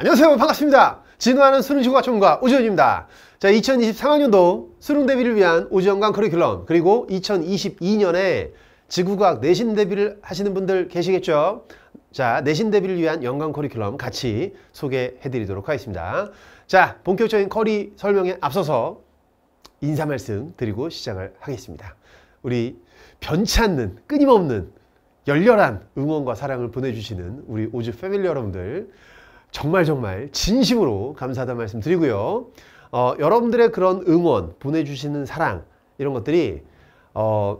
안녕하세요 반갑습니다 진화하는 수능시과 전문가 오지현입니다 자 2023학년도 수능 대비를 위한 우지연관 커리큘럼 그리고 2022년에 지구과학 내신 대비를 하시는 분들 계시겠죠 자 내신 대비를 위한 연관 커리큘럼 같이 소개해 드리도록 하겠습니다 자 본격적인 커리 설명에 앞서서 인사 말씀 드리고 시작을 하겠습니다 우리 변치 않는 끊임없는 열렬한 응원과 사랑을 보내주시는 우리 우주 패밀리 여러분들 정말 정말 진심으로 감사하다 말씀 드리고요. 어, 여러분들의 그런 응원, 보내주시는 사랑, 이런 것들이 어,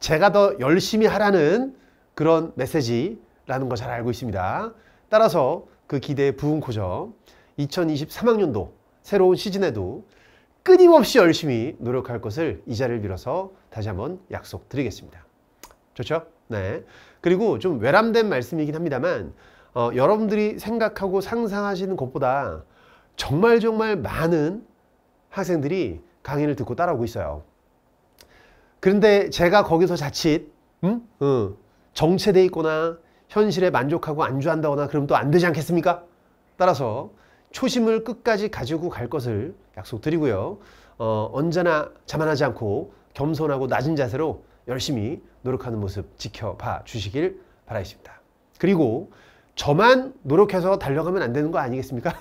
제가 더 열심히 하라는 그런 메시지라는 거 잘 알고 있습니다. 따라서 그 기대에 부은 코죠. 2023학년도 새로운 시즌에도 끊임없이 열심히 노력할 것을 이 자리를 빌어서 다시 한번 약속드리겠습니다. 좋죠? 네. 그리고 좀 외람된 말씀이긴 합니다만 어, 여러분들이 생각하고 상상하시는 것보다 정말 정말 많은 학생들이 강의를 듣고 따라오고 있어요. 그런데 제가 거기서 자칫 음? 어, 정체돼 있거나 현실에 만족하고 안주한다거나 그럼 또안 되지 않겠습니까? 따라서 초심을 끝까지 가지고 갈 것을 약속드리고요. 어, 언제나 자만하지 않고 겸손하고 낮은 자세로 열심히 노력하는 모습 지켜봐 주시길 바라겠습니다. 그리고 저만 노력해서 달려가면 안 되는 거 아니겠습니까?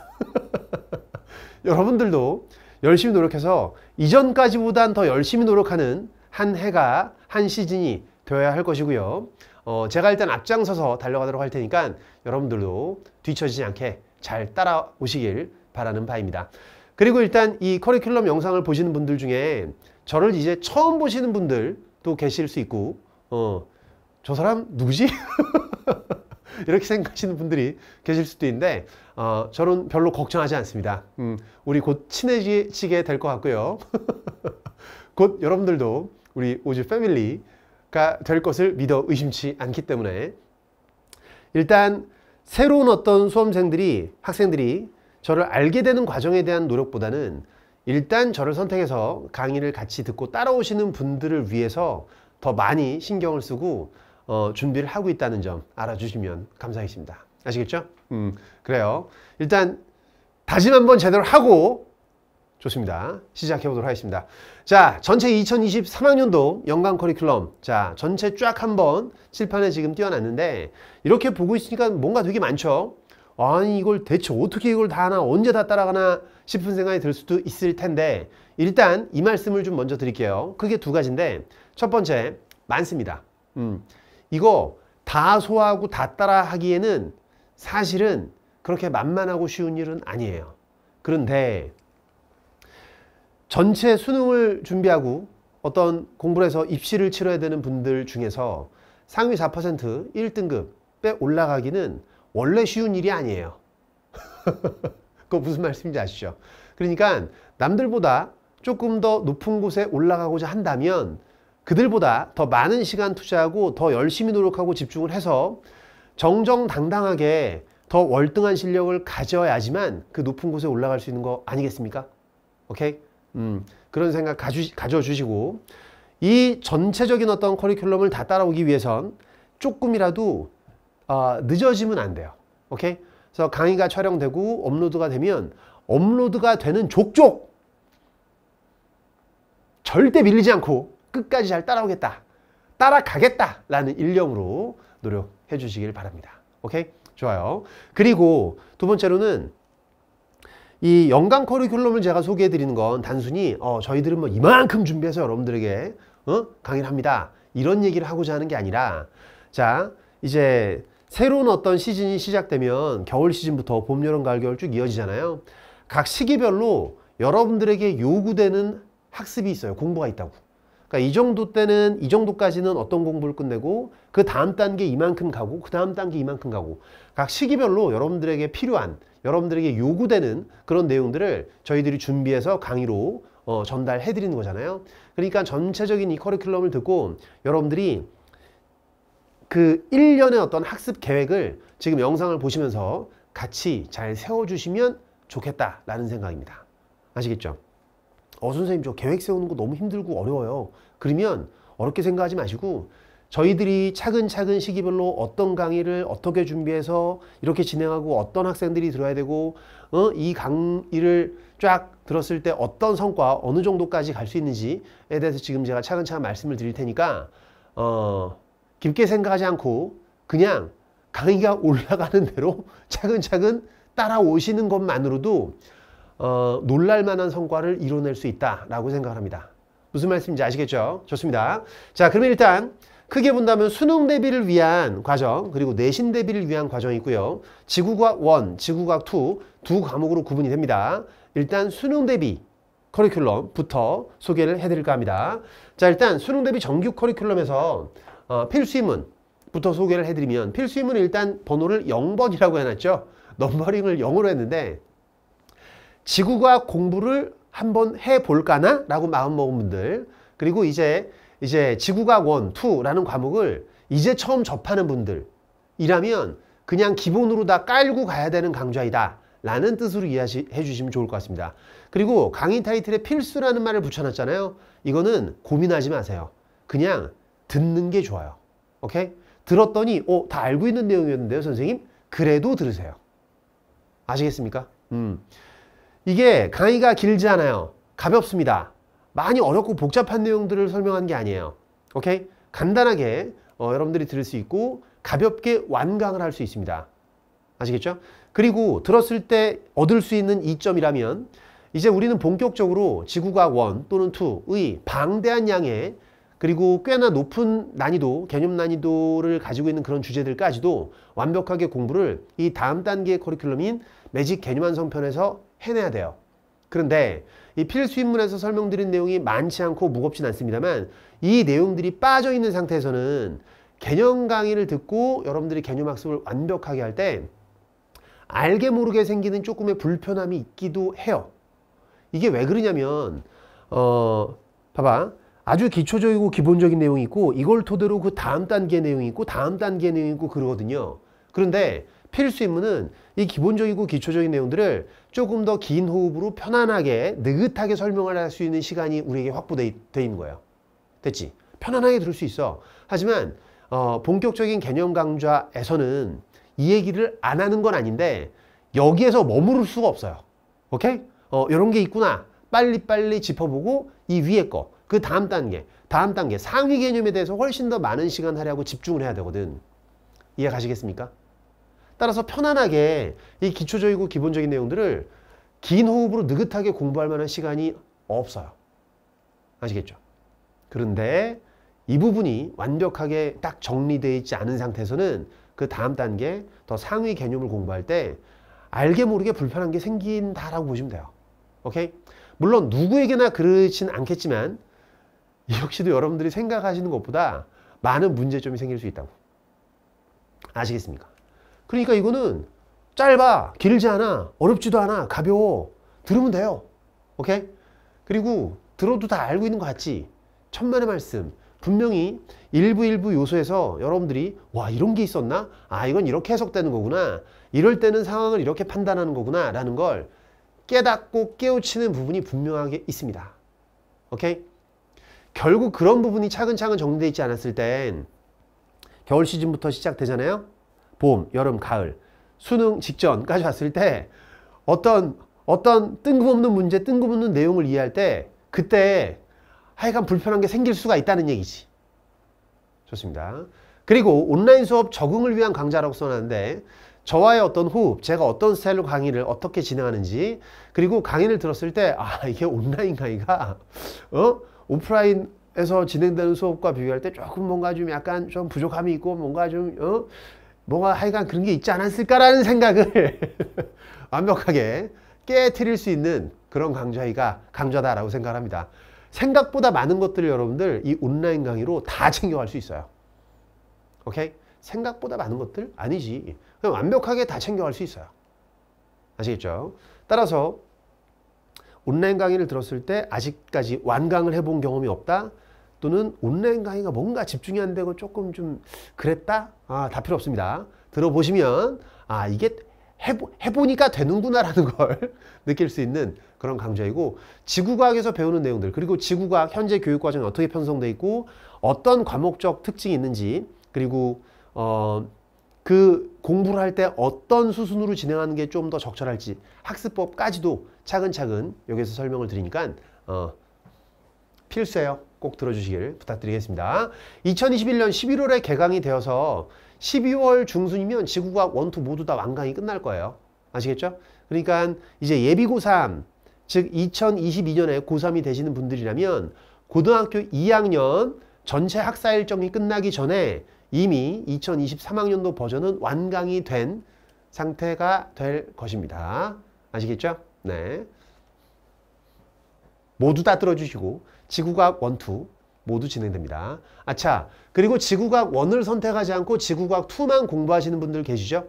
여러분들도 열심히 노력해서 이전까지보단 더 열심히 노력하는 한 해가 한 시즌이 되어야 할 것이고요. 어, 제가 일단 앞장서서 달려가도록 할 테니까 여러분들도 뒤처지지 않게 잘 따라오시길 바라는 바입니다. 그리고 일단 이 커리큘럼 영상을 보시는 분들 중에 저를 이제 처음 보시는 분들도 계실 수 있고 어, 저 사람 누구지? 이렇게 생각하시는 분들이 계실 수도 있는데 어, 저는 별로 걱정하지 않습니다. 음, 우리 곧 친해지게 될 것 같고요. 곧 여러분들도 우리 우주 패밀리가 될 것을 믿어 의심치 않기 때문에 일단 새로운 어떤 수험생들이 학생들이 저를 알게 되는 과정에 대한 노력보다는 일단 저를 선택해서 강의를 같이 듣고 따라오시는 분들을 위해서 더 많이 신경을 쓰고 어, 준비를 하고 있다는 점 알아주시면 감사하겠습니다. 아시겠죠? 음, 그래요. 일단 다짐 한번 제대로 하고 좋습니다. 시작해 보도록 하겠습니다. 자, 전체 2023학년도 연간 커리큘럼. 자, 전체 쫙 한번 칠판에 지금 띄어놨는데 이렇게 보고 있으니까 뭔가 되게 많죠? 아니 이걸 대체 어떻게 이걸 다 하나 언제 다 따라가나 싶은 생각이 들 수도 있을 텐데 일단 이 말씀을 좀 먼저 드릴게요. 크게 두 가지인데 첫 번째 많습니다. 음, 이거 다 소화하고 다 따라 하기에는 사실은 그렇게 만만하고 쉬운 일은 아니에요. 그런데 전체 수능을 준비하고 어떤 공부를 해서 입시를 치러야 되는 분들 중에서 상위 4% 1등급 빼 올라가기는 원래 쉬운 일이 아니에요. 그거 무슨 말씀인지 아시죠? 그러니까 남들보다 조금 더 높은 곳에 올라가고자 한다면 그들보다 더 많은 시간 투자하고 더 열심히 노력하고 집중을 해서 정정당당하게 더 월등한 실력을 가져야지만 그 높은 곳에 올라갈 수 있는 거 아니겠습니까? 오케이? 음, 그런 생각 가주, 가져주시고 이 전체적인 어떤 커리큘럼을 다 따라오기 위해선 조금이라도 어, 늦어지면 안 돼요. 오케이? 그래서 강의가 촬영되고 업로드가 되면 업로드가 되는 족족 절대 밀리지 않고 끝까지 잘 따라오겠다. 따라가겠다라는 일념으로 노력해 주시길 바랍니다. 오케이? 좋아요. 그리고 두 번째로는 이 연간 커리큘럼을 제가 소개해 드리는 건 단순히 어, 저희들은 뭐 이만큼 준비해서 여러분들에게 어? 강의를 합니다. 이런 얘기를 하고자 하는 게 아니라 자 이제 새로운 어떤 시즌이 시작되면 겨울 시즌부터 봄, 여름, 가을, 겨울 쭉 이어지잖아요. 각 시기별로 여러분들에게 요구되는 학습이 있어요. 공부가 있다고. 그러니까 이 정도 때는 이 정도까지는 어떤 공부를 끝내고 그 다음 단계 이만큼 가고 그 다음 단계 이만큼 가고 각 시기별로 여러분들에게 필요한 여러분들에게 요구되는 그런 내용들을 저희들이 준비해서 강의로 어, 전달해 드리는 거잖아요. 그러니까 전체적인 이 커리큘럼을 듣고 여러분들이 그 1년의 어떤 학습 계획을 지금 영상을 보시면서 같이 잘 세워주시면 좋겠다라는 생각입니다. 아시겠죠? 어 선생님 저 계획 세우는 거 너무 힘들고 어려워요. 그러면 어렵게 생각하지 마시고 저희들이 차근차근 시기별로 어떤 강의를 어떻게 준비해서 이렇게 진행하고 어떤 학생들이 들어야 되고 어? 이 강의를 쫙 들었을 때 어떤 성과 어느 정도까지 갈 수 있는지에 대해서 지금 제가 차근차근 말씀을 드릴 테니까 어, 깊게 생각하지 않고 그냥 강의가 올라가는 대로 차근차근 따라오시는 것만으로도 어, 놀랄만한 성과를 이뤄낼 수 있다라고 생각합니다. 무슨 말씀인지 아시겠죠? 좋습니다. 자, 그러면 일단 크게 본다면 수능 대비를 위한 과정 그리고 내신 대비를 위한 과정이 있고요. 지구과학 1, 지구과학 2두 과목으로 구분이 됩니다. 일단 수능 대비 커리큘럼부터 소개를 해드릴까 합니다. 자 일단 수능 대비 정규 커리큘럼에서 어, 필수인문부터 소개를 해드리면 필수인문은 일단 번호를 0번이라고 해놨죠. 넘버링을 0으로 했는데 지구과학 공부를 한번 해볼까나? 라고 마음먹은 분들 그리고 이제 이제 지구과학 1, 2라는 과목을 이제 처음 접하는 분들이라면 그냥 기본으로 다 깔고 가야 되는 강좌이다 라는 뜻으로 이해해 주시면 좋을 것 같습니다. 그리고 강의 타이틀에 필수라는 말을 붙여놨잖아요. 이거는 고민하지 마세요. 그냥 듣는 게 좋아요. 오케이? 들었더니 어, 다 알고 있는 내용이었는데요, 선생님? 그래도 들으세요. 아시겠습니까? 음. 이게 강의가 길지 않아요. 가볍습니다. 많이 어렵고 복잡한 내용들을 설명한 게 아니에요. 오케이? 간단하게 어, 여러분들이 들을 수 있고 가볍게 완강을 할 수 있습니다. 아시겠죠? 그리고 들었을 때 얻을 수 있는 이점이라면 이제 우리는 본격적으로 지구과학 1 또는 2의 방대한 양의 그리고 꽤나 높은 난이도, 개념 난이도를 가지고 있는 그런 주제들까지도 완벽하게 공부를 이 다음 단계의 커리큘럼인 매직 개념 완성편에서 해내야 돼요. 그런데 이 필수인문에서 설명드린 내용이 많지 않고 무겁진 않습니다만 이 내용들이 빠져 있는 상태에서는 개념 강의를 듣고 여러분들이 개념 학습을 완벽하게 할 때 알게 모르게 생기는 조금의 불편함이 있기도 해요. 이게 왜 그러냐면 어 봐봐 아주 기초적이고 기본적인 내용이 있고 이걸 토대로 그 다음 단계 내용이 있고 다음 단계 내용이 있고 그러거든요. 그런데 필수 입문은 이 기본적이고 기초적인 내용들을 조금 더 긴 호흡으로 편안하게 느긋하게 설명을 할 수 있는 시간이 우리에게 확보돼 돼 있는 거예요. 됐지? 편안하게 들을 수 있어. 하지만 어, 본격적인 개념 강좌에서는 이 얘기를 안 하는 건 아닌데 여기에서 머무를 수가 없어요. 오케이? 어, 이런 게 있구나. 빨리빨리 짚어보고 이 위에 거, 그 다음 단계, 다음 단계, 상위 개념에 대해서 훨씬 더 많은 시간 하려고 집중을 해야 되거든. 이해 가시겠습니까? 따라서 편안하게 이 기초적이고 기본적인 내용들을 긴 호흡으로 느긋하게 공부할 만한 시간이 없어요. 아시겠죠? 그런데 이 부분이 완벽하게 딱 정리되어 있지 않은 상태에서는 그 다음 단계 더 상위 개념을 공부할 때 알게 모르게 불편한 게 생긴다라고 보시면 돼요. 오케이? 물론 누구에게나 그렇진 않겠지만 역시도 여러분들이 생각하시는 것보다 많은 문제점이 생길 수 있다고. 아시겠습니까? 그러니까 이거는 짧아, 길지 않아, 어렵지도 않아, 가벼워. 들으면 돼요. 오케이? 그리고 들어도 다 알고 있는 것 같지? 천만의 말씀. 분명히 일부 일부 요소에서 여러분들이 와 이런 게 있었나? 아 이건 이렇게 해석되는 거구나. 이럴 때는 상황을 이렇게 판단하는 거구나 라는 걸 깨닫고 깨우치는 부분이 분명하게 있습니다. 오케이? 결국 그런 부분이 차근차근 정리돼 있지 않았을 땐 겨울 시즌부터 시작되잖아요. 봄, 여름, 가을 수능 직전까지 왔을 때 어떤 어떤 뜬금없는 문제, 뜬금없는 내용을 이해할 때 그때 하여간 불편한 게 생길 수가 있다는 얘기지. 좋습니다. 그리고 온라인 수업 적응을 위한 강좌라고 써놨는데 저와의 어떤 호흡, 제가 어떤 스타일로 강의를 어떻게 진행하는지 그리고 강의를 들었을 때 아 이게 온라인 강의가 어? 오프라인에서 진행되는 수업과 비교할 때 조금 뭔가 좀 약간 좀 부족함이 있고 뭔가 좀 어? 뭐가 하여간 그런 게 있지 않았을까라는 생각을 완벽하게 깨트릴 수 있는 그런 강좌이가 강좌다라고 생각합니다. 생각보다 많은 것들을 여러분들 이 온라인 강의로 다 챙겨갈 수 있어요. 오케이? 생각보다 많은 것들? 아니지. 그냥 완벽하게 다 챙겨갈 수 있어요. 아시겠죠? 따라서 온라인 강의를 들었을 때 아직까지 완강을 해본 경험이 없다? 또는 온라인 강의가 뭔가 집중이 안 되고 조금 좀 그랬다? 아, 다 필요 없습니다. 들어보시면 아, 이게 해보, 해보니까 되는구나라는 걸 느낄 수 있는 그런 강좌이고 지구과학에서 배우는 내용들 그리고 지구과학 현재 교육과정이 어떻게 편성돼 있고 어떤 과목적 특징이 있는지 그리고 어, 그 공부를 할 때 어떤 수순으로 진행하는 게 좀 더 적절할지 학습법까지도 차근차근 여기서 설명을 드리니까 어, 필수예요. 꼭 들어주시길 부탁드리겠습니다. 2021년 11월에 개강이 되어서 12월 중순이면 지구과학 1, 2 모두 다 완강이 끝날 거예요. 아시겠죠? 그러니까 이제 예비고3, 즉 2022년에 고3이 되시는 분들이라면 고등학교 2학년 전체 학사 일정이 끝나기 전에 이미 2023학년도 버전은 완강이 된 상태가 될 것입니다. 아시겠죠? 네. 모두 다 들어주시고 지구과학 1, 2 모두 진행됩니다. 아차, 그리고 지구과 1을 선택하지 않고 지구과 2만 공부하시는 분들 계시죠?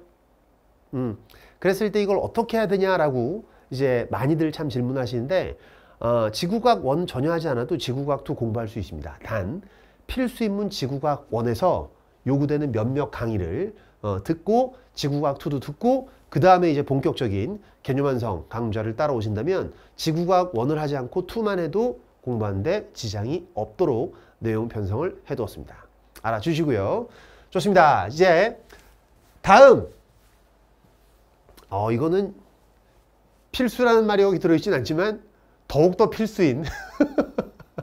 음, 그랬을 때 이걸 어떻게 해야 되냐라고 이제 많이들 참 질문하시는데 어, 지구과1 전혀 하지 않아도 지구과2 공부할 수 있습니다. 단, 필수 인문 지구과 1에서 요구되는 몇몇 강의를 어, 듣고 지구과 2도 듣고 그 다음에 이제 본격적인 개념 완성 강좌를 따라오신다면 지구과 1을 하지 않고 2만 해도 공부하는데 지장이 없도록 내용 편성을 해두었습니다. 알아주시고요. 좋습니다. 이제 다음 어 이거는 필수라는 말이 여기 들어있진 않지만 더욱더 필수인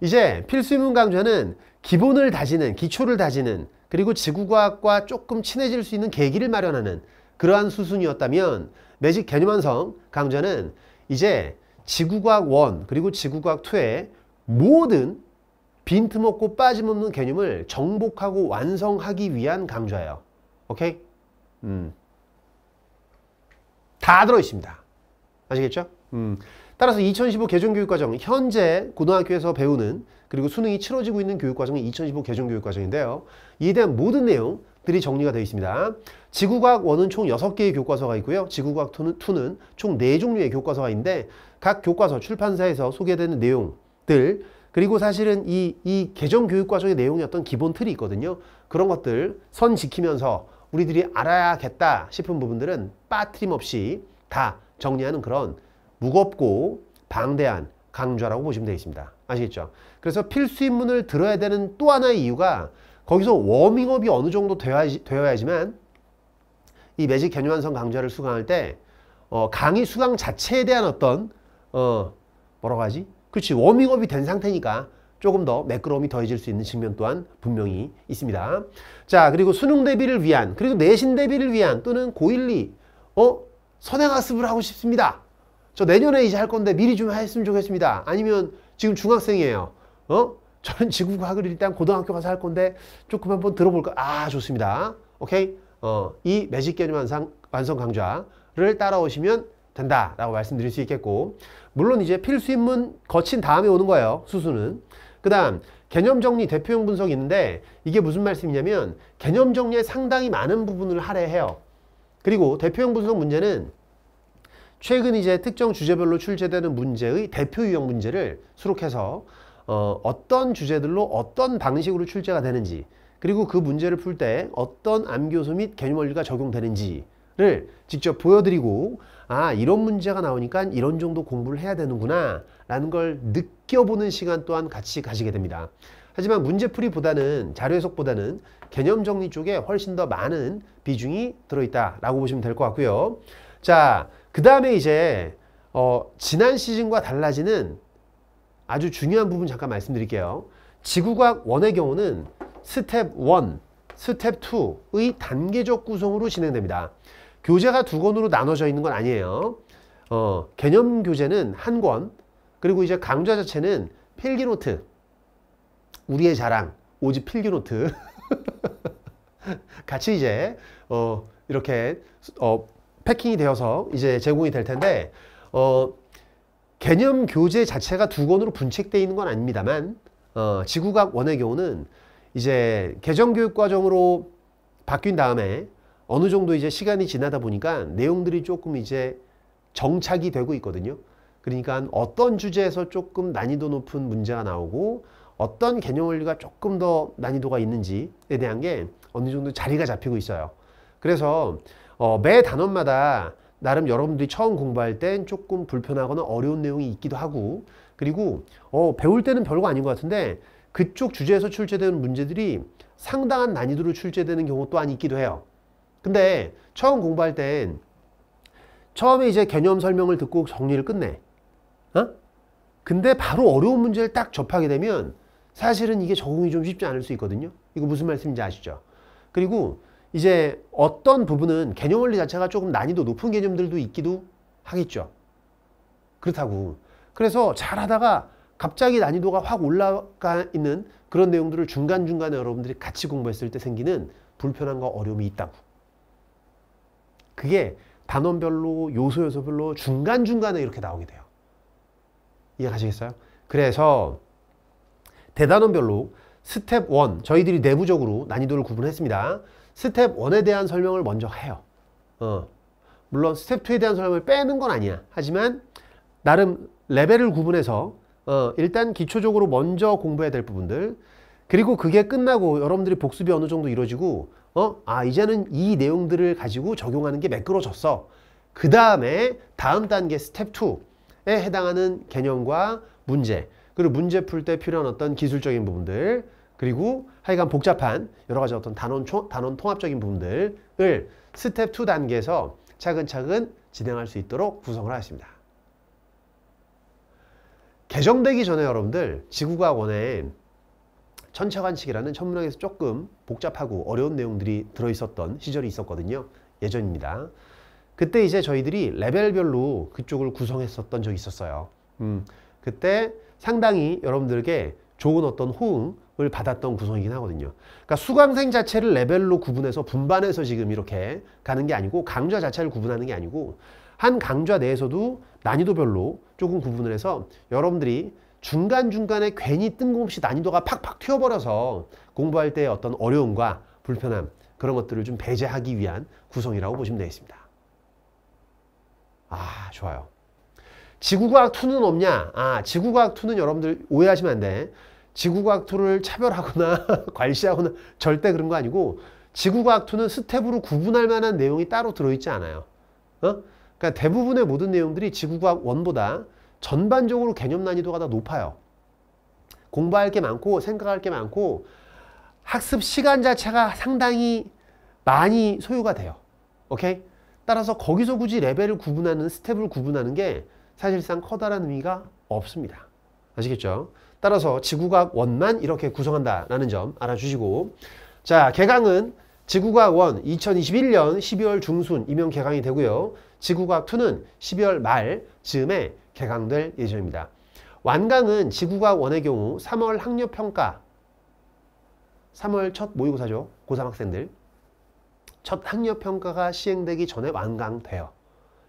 이제 필수인문 강좌는 기본을 다지는 기초를 다지는 그리고 지구과학과 조금 친해질 수 있는 계기를 마련하는 그러한 수순이었다면 매직 개념완성 강좌는 이제 지구과학 1 그리고 지구과학 2의 모든 빈틈없고 빠짐없는 개념을 정복하고 완성하기 위한 강좌예요. 오케이? 음. 다 들어있습니다. 아시겠죠? 음. 따라서 2015 개정교육과정, 현재 고등학교에서 배우는 그리고 수능이 치러지고 있는 교육과정이 2015 개정교육과정인데요. 이에 대한 모든 내용들이 정리가 되어 있습니다. 지구과학 1은 총 6개의 교과서가 있고요. 지구과학 2는, 2는 총 4종류의 교과서가 있는데 각 교과서 출판사에서 소개되는 내용들 그리고 사실은 이, 이 개정 교육 과정의 내용이 어떤 기본 틀이 있거든요. 그런 것들 선 지키면서 우리들이 알아야겠다 싶은 부분들은 빠트림 없이 다 정리하는 그런 무겁고 방대한 강좌라고 보시면 되겠습니다. 아시겠죠? 그래서 필수 입문을 들어야 되는 또 하나의 이유가 거기서 워밍업이 어느 정도 되어야지, 되어야지만 이 매직 개념완성 강좌를 수강할 때 어, 강의 수강 자체에 대한 어떤 어, 뭐라고 하지? 그렇지 워밍업이 된 상태니까 조금 더 매끄러움이 더해질 수 있는 측면 또한 분명히 있습니다. 자 그리고 수능 대비를 위한 그리고 내신 대비를 위한 또는 고일리어 선행학습을 하고 싶습니다. 저 내년에 이제 할 건데 미리 좀 했으면 좋겠습니다. 아니면 지금 중학생이에요. 어? 저는 지구과학을 일단 고등학교 가서 할 건데 조금 한번 들어볼까? 아 좋습니다. 오케이. 어, 이 매직 개념 완성, 완성 강좌를 따라오시면 된다라고 말씀드릴 수 있겠고 물론 이제 필수 입문 거친 다음에 오는 거예요 수수는 그 다음 개념 정리 대표형 분석이 있는데 이게 무슨 말씀이냐면 개념 정리에 상당히 많은 부분을 할애해요 그리고 대표형 분석 문제는 최근 이제 특정 주제별로 출제되는 문제의 대표 유형 문제를 수록해서 어, 어떤 주제들로 어떤 방식으로 출제가 되는지 그리고 그 문제를 풀 때 어떤 암교호소및 개념 원리가 적용되는지를 직접 보여드리고 아 이런 문제가 나오니까 이런 정도 공부를 해야 되는구나 라는 걸 느껴보는 시간 또한 같이 가지게 됩니다. 하지만 문제풀이보다는 자료 해석보다는 개념 정리 쪽에 훨씬 더 많은 비중이 들어있다라고 보시면 될 것 같고요. 자, 그 다음에 이제 어, 지난 시즌과 달라지는 아주 중요한 부분 잠깐 말씀드릴게요. 지구과학 원의 경우는 스텝 1, 스텝 2의 단계적 구성으로 진행됩니다. 교재가 두 권으로 나눠져 있는 건 아니에요. 어, 개념 교재는 한 권, 그리고 이제 강좌 자체는 필기노트, 우리의 자랑, 오지 필기노트. 같이 이제 어, 이렇게 어, 패킹이 되어서 이제 제공이 될 텐데 어, 개념 교재 자체가 두 권으로 분책되어 있는 건 아닙니다만 어, 지구과원의 경우는 이제 개정교육 과정으로 바뀐 다음에 어느 정도 이제 시간이 지나다 보니까 내용들이 조금 이제 정착이 되고 있거든요. 그러니까 어떤 주제에서 조금 난이도 높은 문제가 나오고 어떤 개념 원리가 조금 더 난이도가 있는지에 대한 게 어느 정도 자리가 잡히고 있어요. 그래서 어, 매 단원마다 나름 여러분들이 처음 공부할 땐 조금 불편하거나 어려운 내용이 있기도 하고 그리고 어, 배울 때는 별거 아닌 것 같은데 그쪽 주제에서 출제되는 문제들이 상당한 난이도로 출제되는 경우 또한 있기도 해요. 근데 처음 공부할 땐 처음에 이제 개념 설명을 듣고 정리를 끝내. 어? 근데 바로 어려운 문제를 딱 접하게 되면 사실은 이게 적응이 좀 쉽지 않을 수 있거든요. 이거 무슨 말씀인지 아시죠? 그리고 이제 어떤 부분은 개념 원리 자체가 조금 난이도 높은 개념들도 있기도 하겠죠. 그렇다고. 그래서 잘하다가 갑자기 난이도가 확 올라가 있는 그런 내용들을 중간중간에 여러분들이 같이 공부했을 때 생기는 불편함과 어려움이 있다고. 그게 단원별로 요소 요소별로 중간중간에 이렇게 나오게 돼요. 이해가시겠어요? 그래서 대단원별로 스텝 1 저희들이 내부적으로 난이도를 구분했습니다. 스텝 1에 대한 설명을 먼저 해요. 어. 물론 스텝 2에 대한 설명을 빼는 건 아니야. 하지만 나름 레벨을 구분해서 어, 일단 기초적으로 먼저 공부해야 될 부분들 그리고 그게 끝나고 여러분들이 복습이 어느 정도 이루어지고 어? 아 이제는 이 내용들을 가지고 적용하는 게 매끄러졌어 그 다음에 다음 단계 스텝 2에 해당하는 개념과 문제 그리고 문제 풀 때 필요한 어떤 기술적인 부분들 그리고 하여간 복잡한 여러 가지 어떤 단원, 초, 단원 통합적인 부분들을 스텝 2 단계에서 차근차근 진행할 수 있도록 구성을 하였습니다. 개정되기 전에 여러분들 지구과학 원에 천차관측이라는 천문학에서 조금 복잡하고 어려운 내용들이 들어있었던 시절이 있었거든요. 예전입니다. 그때 이제 저희들이 레벨별로 그쪽을 구성했었던 적이 있었어요. 음, 그때 상당히 여러분들에게 좋은 어떤 호응을 받았던 구성이긴 하거든요. 그러니까 수강생 자체를 레벨로 구분해서 분반해서 지금 이렇게 가는 게 아니고 강좌 자체를 구분하는 게 아니고 한 강좌 내에서도 난이도별로 조금 구분을 해서 여러분들이 중간중간에 괜히 뜬금없이 난이도가 팍팍 튀어버려서 공부할 때 어떤 어려움과 불편함 그런 것들을 좀 배제하기 위한 구성이라고 보시면 되겠습니다. 아 좋아요. 지구과학 2는 없냐? 아 지구과학 2는 여러분들 오해하시면 안 돼. 지구과학 2를 차별하거나 관시하거나 절대 그런 거 아니고 지구과학 2는 스텝으로 구분할 만한 내용이 따로 들어있지 않아요. 어? 그러니까 대부분의 모든 내용들이 지구과학 원보다 전반적으로 개념 난이도가 더 높아요. 공부할 게 많고 생각할 게 많고 학습 시간 자체가 상당히 많이 소요가 돼요. 오케이? 따라서 거기서 굳이 레벨을 구분하는 스텝을 구분하는 게 사실상 커다란 의미가 없습니다. 아시겠죠? 따라서 지구과학 원만 이렇게 구성한다라는 점 알아주시고 자 개강은 지구과학 원 2021년 12월 중순 임용 개강이 되고요. 지구과학 2는 12월 말 즈음에 개강될 예정입니다. 완강은 지구가 1의 경우 3월 학력평가 3월 첫 모의고사죠. 고3 학생들 첫 학력평가가 시행되기 전에 완강돼요.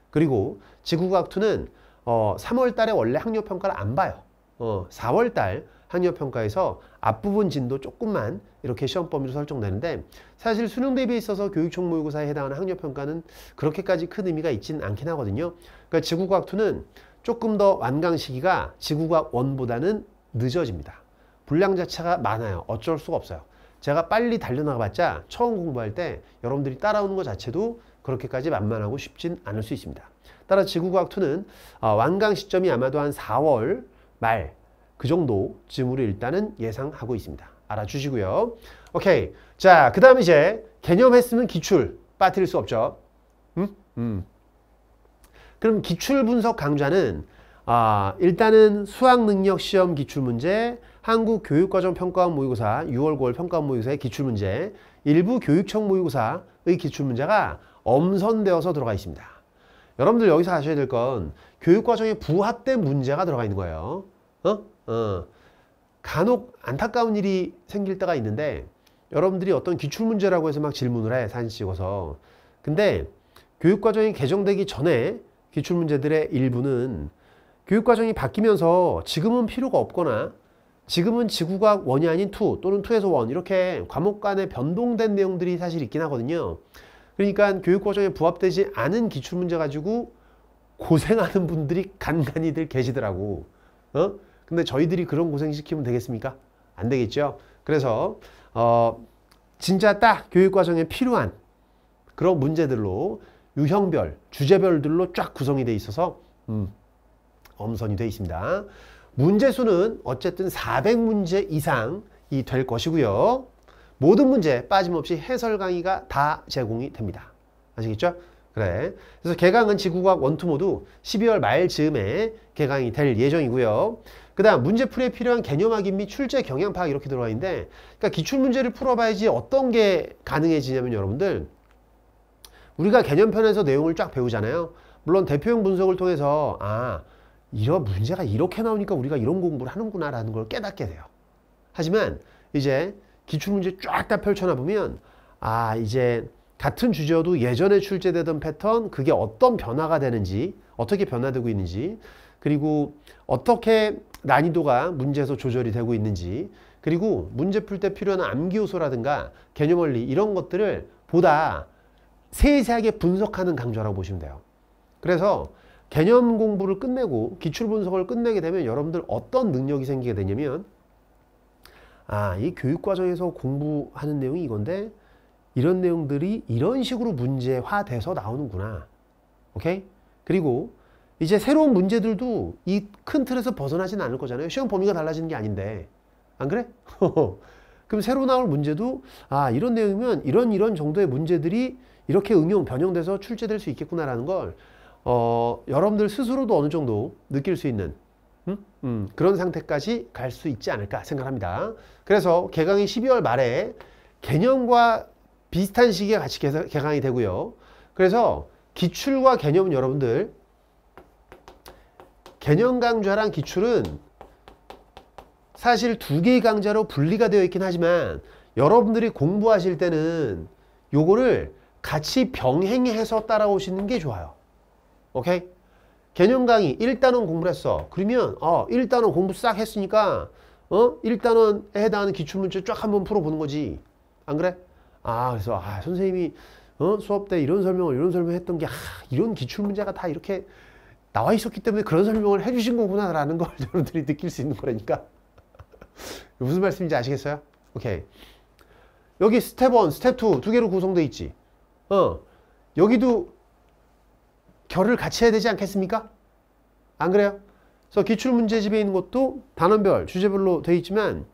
그리고 지구과학2는 어, 3월 달에 원래 학력평가를 안 봐요. 어, 4월 달 학력 평가에서 앞부분 진도 조금만 이렇게 시험 범위로 설정되는데 사실 수능 대비에 있어서 교육 총모의고사에 해당하는 학력 평가는 그렇게까지 큰 의미가 있지는 않긴 하거든요. 그러니까 지구과학 2는 조금 더 완강 시기가 지구과학 1보다는 늦어집니다. 분량 자체가 많아요. 어쩔 수가 없어요. 제가 빨리 달려나가봤자 처음 공부할 때 여러분들이 따라오는 것 자체도 그렇게까지 만만하고 쉽진 않을 수 있습니다. 따라 지구과학2는 어, 완강 시점이 아마도 한 4월 말. 그 정도쯤으로 일단은 예상하고 있습니다. 알아주시고요. 오케이. 자, 그 다음 이제 개념 했으면 기출 빠뜨릴 수 없죠. 음? 음. 그럼 기출 분석 강좌는 아, 일단은 수학 능력 시험 기출 문제, 한국 교육과정 평가원 모의고사 6월 9월 평가원 모의고사의 기출 문제, 일부 교육청 모의고사의 기출 문제가 엄선되어서 들어가 있습니다. 여러분들 여기서 아셔야 될건 교육과정에 부합된 문제가 들어가 있는 거예요. 어? 어. 간혹 안타까운 일이 생길 때가 있는데 여러분들이 어떤 기출문제라고 해서 막 질문을 해, 사진 찍어서. 근데 교육과정이 개정되기 전에 기출문제들의 일부는 교육과정이 바뀌면서 지금은 필요가 없거나 지금은 지구과학 원이 아닌 투 또는 투에서원 이렇게 과목 간에 변동된 내용들이 사실 있긴 하거든요. 그러니까 교육과정에 부합되지 않은 기출문제 가지고 고생하는 분들이 간간히들 계시더라고. 어? 근데 저희들이 그런 고생시키면 되겠습니까? 안 되겠죠. 그래서 어, 진짜 딱 교육과정에 필요한 그런 문제들로 유형별, 주제별들로 쫙 구성이 돼 있어서 음, 엄선이 돼 있습니다. 문제 수는 어쨌든 400문제 이상이 될 것이고요. 모든 문제 빠짐없이 해설 강의가 다 제공이 됩니다. 아시겠죠? 그래. 그래서 개강은 지구과학 원투 모두 12월 말 즈음에 개강이 될 예정이고요. 그 다음 문제 풀이에 필요한 개념 확인 및 출제 경향 파악 이렇게 들어와 있는데 그러니까 기출문제를 풀어봐야지 어떤 게 가능해지냐면 여러분들 우리가 개념편에서 내용을 쫙 배우잖아요. 물론 대표형 분석을 통해서 아 이런 문제가 이렇게 나오니까 우리가 이런 공부를 하는구나 라는 걸 깨닫게 돼요. 하지만 이제 기출문제 쫙 다 펼쳐나 보면 아 이제 같은 주제도 예전에 출제되던 패턴 그게 어떤 변화가 되는지 어떻게 변화되고 있는지 그리고 어떻게 난이도가 문제에서 조절이 되고 있는지 그리고 문제 풀 때 필요한 암기 요소라든가 개념 원리 이런 것들을 보다 세세하게 분석하는 강좌라고 보시면 돼요. 그래서 개념 공부를 끝내고 기출 분석을 끝내게 되면 여러분들 어떤 능력이 생기게 되냐면 아, 이 교육 과정에서 공부하는 내용이 이건데 이런 내용들이 이런 식으로 문제화돼서 나오는구나. 오케이? 그리고 이제 새로운 문제들도 이 큰 틀에서 벗어나진 않을 거잖아요. 시험 범위가 달라지는 게 아닌데. 안 그래? 그럼 새로 나올 문제도 아 이런 내용이면 이런 이런 정도의 문제들이 이렇게 응용, 변형돼서 출제될 수 있겠구나라는 걸 어, 여러분들 스스로도 어느 정도 느낄 수 있는 음? 음, 그런 상태까지 갈 수 있지 않을까 생각합니다. 그래서 개강이 12월 말에 개념과 비슷한 시기에 같이 개강이 되고요. 그래서 기출과 개념은 여러분들 개념 강좌랑 기출은 사실 두 개의 강좌로 분리가 되어 있긴 하지만 여러분들이 공부하실 때는 요거를 같이 병행해서 따라오시는 게 좋아요. 오케이? 개념 강의 1단원 공부 를 했어. 그러면 어 1단원 공부 싹 했으니까 어 1단원에 해당하는 기출문제 쫙 한번 풀어보는 거지. 안 그래? 아 그래서 아 선생님이 어? 수업 때 이런 설명을 이런 설명 을 했던 게 아, 이런 기출 문제가 다 이렇게 나와 있었기 때문에 그런 설명을 해주신 거구나라는 걸 여러분들이 느낄 수 있는 거라니까 무슨 말씀인지 아시겠어요? 오케이 여기 스텝 1, 스텝 2 두 개로 구성되어 있지 어 여기도 결을 같이 해야 되지 않겠습니까? 안 그래요? 그래서 기출문제집에 있는 것도 단원별, 주제별로 되어 있지만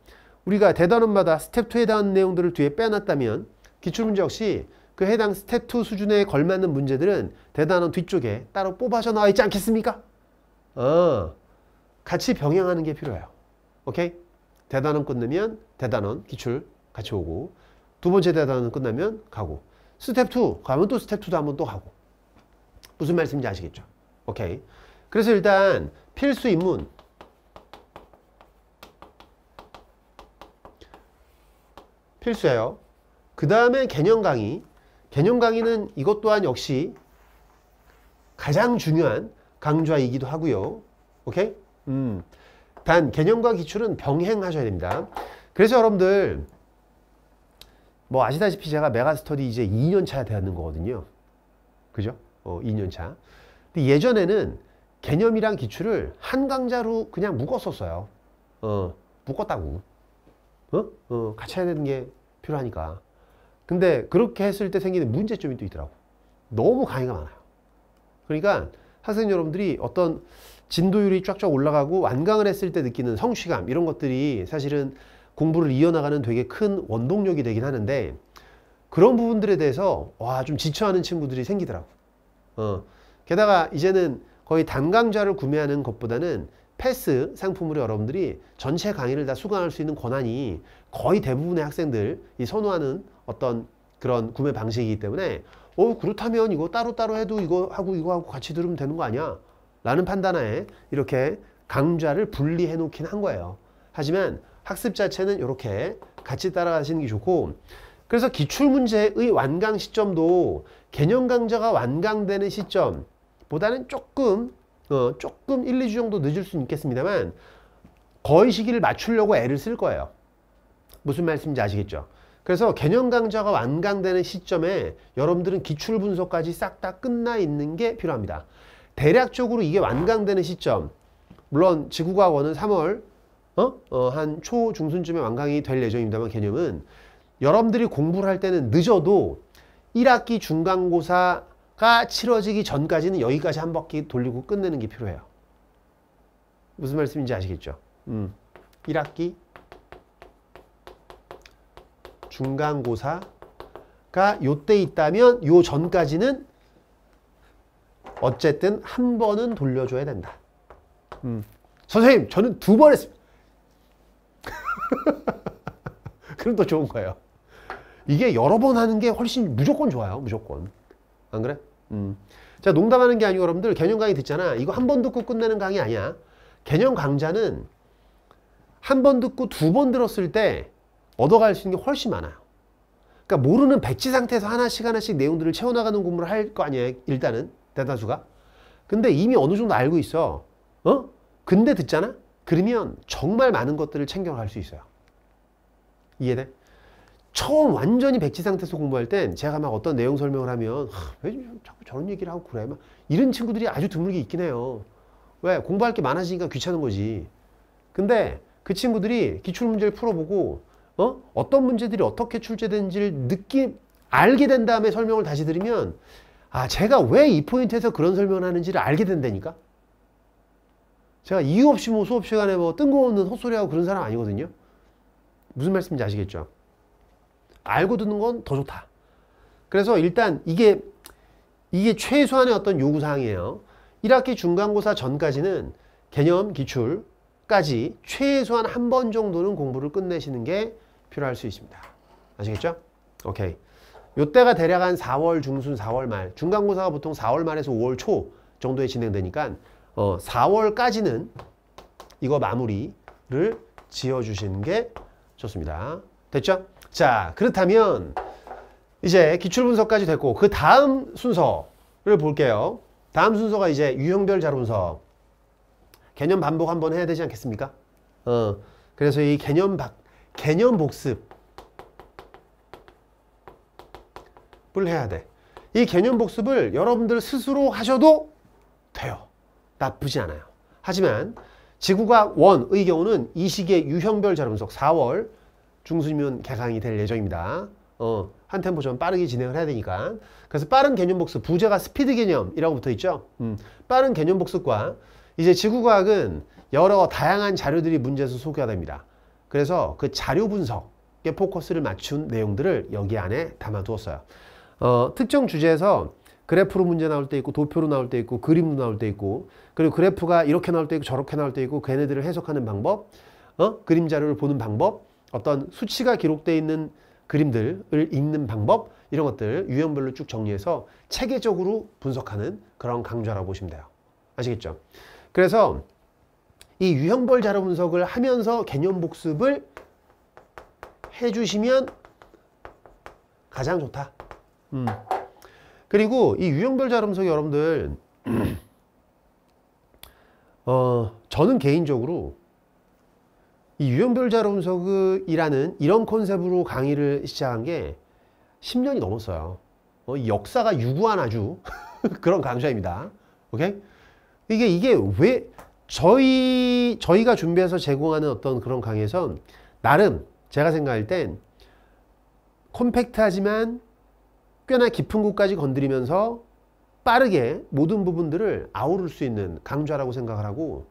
우리가 대단원마다 스텝 2에 대한 내용들을 뒤에 빼놨다면 기출문제 역시 그 해당 스텝2 수준에 걸맞는 문제들은 대단원 뒤쪽에 따로 뽑아져 나와 있지 않겠습니까? 어, 같이 병행하는 게 필요해요. 오케이? 대단원 끝내면 대단원 기출 같이 오고 두 번째 대단원 끝나면 가고 스텝 2 가면 또 스텝 2도 한번 또 가고 무슨 말씀인지 아시겠죠? 오케이. 그래서 일단 필수 입문 필수예요. 그 다음에 개념 강의. 개념 강의는 이것 또한 역시 가장 중요한 강좌이기도 하고요. 오케이? 음. 단 개념과 기출은 병행하셔야 됩니다. 그래서 여러분들 뭐 아시다시피 제가 메가스터디 이제 2년차 되는 거거든요. 그죠? 어, 2년차. 근데 예전에는 개념이랑 기출을 한 강좌로 그냥 묶었었어요. 어, 묶었다고. 어? 어, 같이 해야 되는 게 필요하니까. 근데 그렇게 했을 때 생기는 문제점이 또 있더라고. 너무 강의가 많아요. 그러니까 학생 여러분들이 어떤 진도율이 쫙쫙 올라가고 완강을 했을 때 느끼는 성취감 이런 것들이 사실은 공부를 이어나가는 되게 큰 원동력이 되긴 하는데 그런 부분들에 대해서 와 좀 지쳐하는 친구들이 생기더라고. 어. 게다가 이제는 거의 단강좌를 구매하는 것보다는 패스 상품으로 여러분들이 전체 강의를 다 수강할 수 있는 권한이 거의 대부분의 학생들이 선호하는 어떤 그런 구매 방식이기 때문에 어 그렇다면 이거 따로따로 해도 이거 하고 이거 하고 같이 들으면 되는 거 아니야 라는 판단하에 이렇게 강좌를 분리해 놓긴 한 거예요 하지만 학습 자체는 이렇게 같이 따라가시는 게 좋고 그래서 기출문제의 완강 시점도 개념 강좌가 완강되는 시점보다는 조금 어, 조금 1, 2주 정도 늦을 수는 있겠습니다만 거의 시기를 맞추려고 애를 쓸 거예요 무슨 말씀인지 아시겠죠? 그래서 개념 강좌가 완강되는 시점에 여러분들은 기출 분석까지 싹 다 끝나 있는 게 필요합니다. 대략적으로 이게 완강되는 시점 물론 지구과학원은 3월 어? 어, 한 초, 중순쯤에 완강이 될 예정입니다만 개념은 여러분들이 공부를 할 때는 늦어도 1학기 중간고사가 치러지기 전까지는 여기까지 한 바퀴 돌리고 끝내는 게 필요해요. 무슨 말씀인지 아시겠죠? 음. 1학기 중간고사가 요 때 있다면 요 전까지는 어쨌든 한 번은 돌려줘야 된다. 음. 선생님 저는 두 번 했습니다. 그럼 더 좋은 거예요. 이게 여러 번 하는 게 훨씬 무조건 좋아요. 무조건. 안 그래? 음. 자 농담하는 게 아니고 여러분들 개념 강의 듣잖아. 이거 한 번 듣고 끝내는 강의 아니야. 개념 강좌는 한 번 듣고 두 번 들었을 때 얻어갈 수 있는 게 훨씬 많아요. 그러니까 모르는 백지 상태에서 하나씩 하나씩 내용들을 채워나가는 공부를 할 거 아니에요. 일단은 대다수가. 근데 이미 어느 정도 알고 있어. 어? 근데 듣잖아? 그러면 정말 많은 것들을 챙겨갈 수 있어요. 이해돼? 처음 완전히 백지 상태에서 공부할 땐 제가 막 어떤 내용 설명을 하면 왜 자꾸 저런 얘기를 하고 그래? 막 이런 친구들이 아주 드물게 있긴 해요. 왜? 공부할 게 많아지니까 귀찮은 거지. 근데 그 친구들이 기출문제를 풀어보고 어? 어떤 문제들이 어떻게 출제된지를 느끼 알게 된 다음에 설명을 다시 드리면아 제가 왜 이 포인트에서 그런 설명을 하는지를 알게 된다니까 제가 이유 없이 뭐 수업 시간에 뭐 뜬금없는 헛소리하고 그런 사람 아니거든요 무슨 말씀인지 아시겠죠 알고 듣는 건 더 좋다 그래서 일단 이게 이게 최소한의 어떤 요구사항이에요 1학기 중간고사 전까지는 개념 기출까지 최소한 한 번 정도는 공부를 끝내시는 게 필요할 수 있습니다. 아시겠죠? 오케이. 요때가 대략 한 4월 중순, 4월 말. 중간고사가 보통 4월 말에서 5월 초 정도에 진행되니까 어, 4월까지는 이거 마무리를 지어주시는 게 좋습니다. 됐죠? 자, 그렇다면 이제 기출분석까지 됐고 그 다음 순서를 볼게요. 다음 순서가 이제 유형별 자료분석. 개념 반복 한번 해야 되지 않겠습니까? 어, 그래서 이 개념 바, 개념 복습을 해야 돼. 이 개념 복습을 여러분들 스스로 하셔도 돼요. 나쁘지 않아요. 하지만 지구과학 1의 경우는 이 시기에 유형별 자료분석 4월 중순이면 개강이 될 예정입니다. 어, 한 템포 좀 빠르게 진행을 해야 되니까. 그래서 빠른 개념 복습, 부제가 스피드 개념이라고 붙어 있죠. 음, 빠른 개념 복습과 이제 지구과학은 여러 다양한 자료들이 문제에서 소개가 됩니다. 그래서 그 자료 분석에 포커스를 맞춘 내용들을 여기 안에 담아두었어요. 어, 특정 주제에서 그래프로 문제 나올 때 있고 도표로 나올 때 있고 그림으로 나올 때 있고 그리고 그래프가 이렇게 나올 때 있고 저렇게 나올 때 있고 걔네들을 해석하는 방법 어? 그림 자료를 보는 방법 어떤 수치가 기록되어 있는 그림들을 읽는 방법 이런 것들 유형별로 쭉 정리해서 체계적으로 분석하는 그런 강좌라고 보시면 돼요. 아시겠죠? 그래서 이 유형별 자료 분석을 하면서 개념 복습을 해주시면 가장 좋다. 음. 그리고 이 유형별 자료 분석 여러분들 어, 저는 개인적으로 이 유형별 자료 분석이라는 이런 컨셉으로 강의를 시작한 게 10년이 넘었어요. 어, 역사가 유구한 아주 그런 강좌입니다. 오케이? 이게 이게 왜 저희 저희가 준비해서 제공하는 어떤 그런 강의에선 나름 제가 생각할 땐 컴팩트하지만 꽤나 깊은 곳까지 건드리면서 빠르게 모든 부분들을 아우를 수 있는 강좌라고 생각을 하고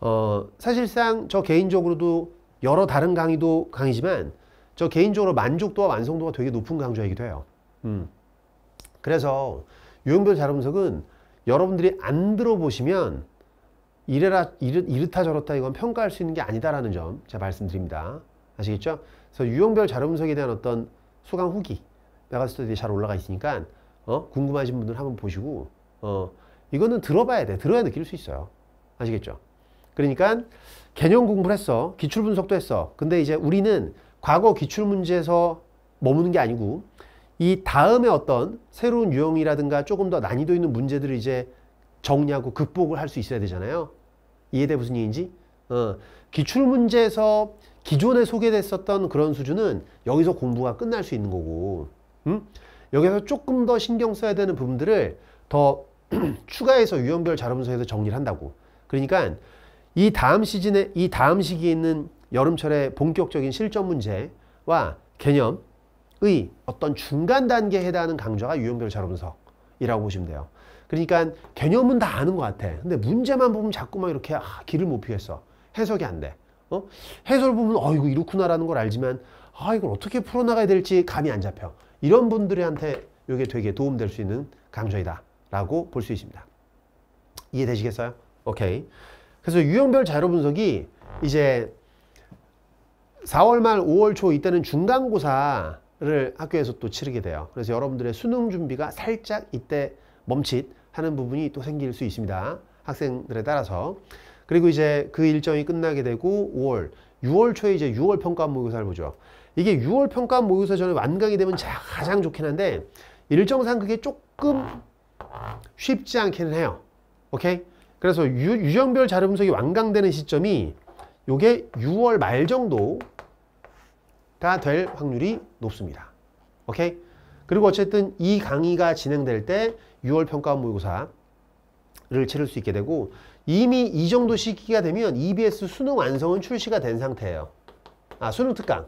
어, 사실상 저 개인적으로도 여러 다른 강의도 강의지만 저 개인적으로 만족도와 완성도가 되게 높은 강좌이기도 해요. 음. 그래서 유형별 자료 분석은 여러분들이 안 들어보시면 이래라 이렇, 이렇다 저렇다 이건 평가할 수 있는 게 아니다라는 점 제가 말씀드립니다. 아시겠죠? 그래서 유형별 자료 분석에 대한 어떤 수강 후기 메가스터디에 잘 올라가 있으니까 어? 궁금하신 분들 한번 보시고 어 이거는 들어봐야 돼. 들어야 느낄 수 있어요. 아시겠죠? 그러니까 개념 공부를 했어. 기출 분석도 했어. 근데 이제 우리는 과거 기출 문제에서 머무는 게 아니고 이 다음에 어떤 새로운 유형이라든가 조금 더 난이도 있는 문제들을 이제 정리하고 극복을 할 수 있어야 되잖아요. 이해돼 무슨 얘기인지? 어, 기출문제에서 기존에 소개됐었던 그런 수준은 여기서 공부가 끝날 수 있는 거고 음? 여기서 조금 더 신경 써야 되는 부분들을 더 추가해서 유형별 자료분석에서 정리를 한다고 그러니까 이 다음 시즌에 이 다음 시기에 있는 여름철의 본격적인 실전 문제와 개념의 어떤 중간 단계에 해당하는 강좌가 유형별 자료분석이라고 보시면 돼요. 그러니까 개념은 다 아는 것 같아. 근데 문제만 보면 자꾸만 이렇게 아, 길을 못 피겠어. 해석이 안 돼. 어? 해설을 보면 어 이거 이렇구나라는 걸 알지만 아 이걸 어떻게 풀어나가야 될지 감이 안 잡혀. 이런 분들한테 이게 되게 도움될 수 있는 강좌이다. 라고 볼 수 있습니다. 이해되시겠어요? 오케이. 그래서 유형별 자료 분석이 이제 4월 말 5월 초 이때는 중간고사를 학교에서 또 치르게 돼요. 그래서 여러분들의 수능 준비가 살짝 이때 멈칫 하는 부분이 또 생길 수 있습니다. 학생들에 따라서. 그리고 이제 그 일정이 끝나게 되고 5월, 6월 초에 이제 6월 평가 모의고사를 보죠. 이게 6월 평가 모의고사 전에 완강이 되면 가장 좋긴 한데 일정상 그게 조금 쉽지 않기는 해요. 오케이? 그래서 유, 유형별 자료 분석이 완강되는 시점이 요게 6월 말 정도가 될 확률이 높습니다. 오케이? 그리고 어쨌든 이 강의가 진행될 때 6월 평가 모의고사를 치를 수 있게 되고 이미 이 정도 시기가 되면 EBS 수능 완성은 출시가 된 상태예요. 아 수능 특강.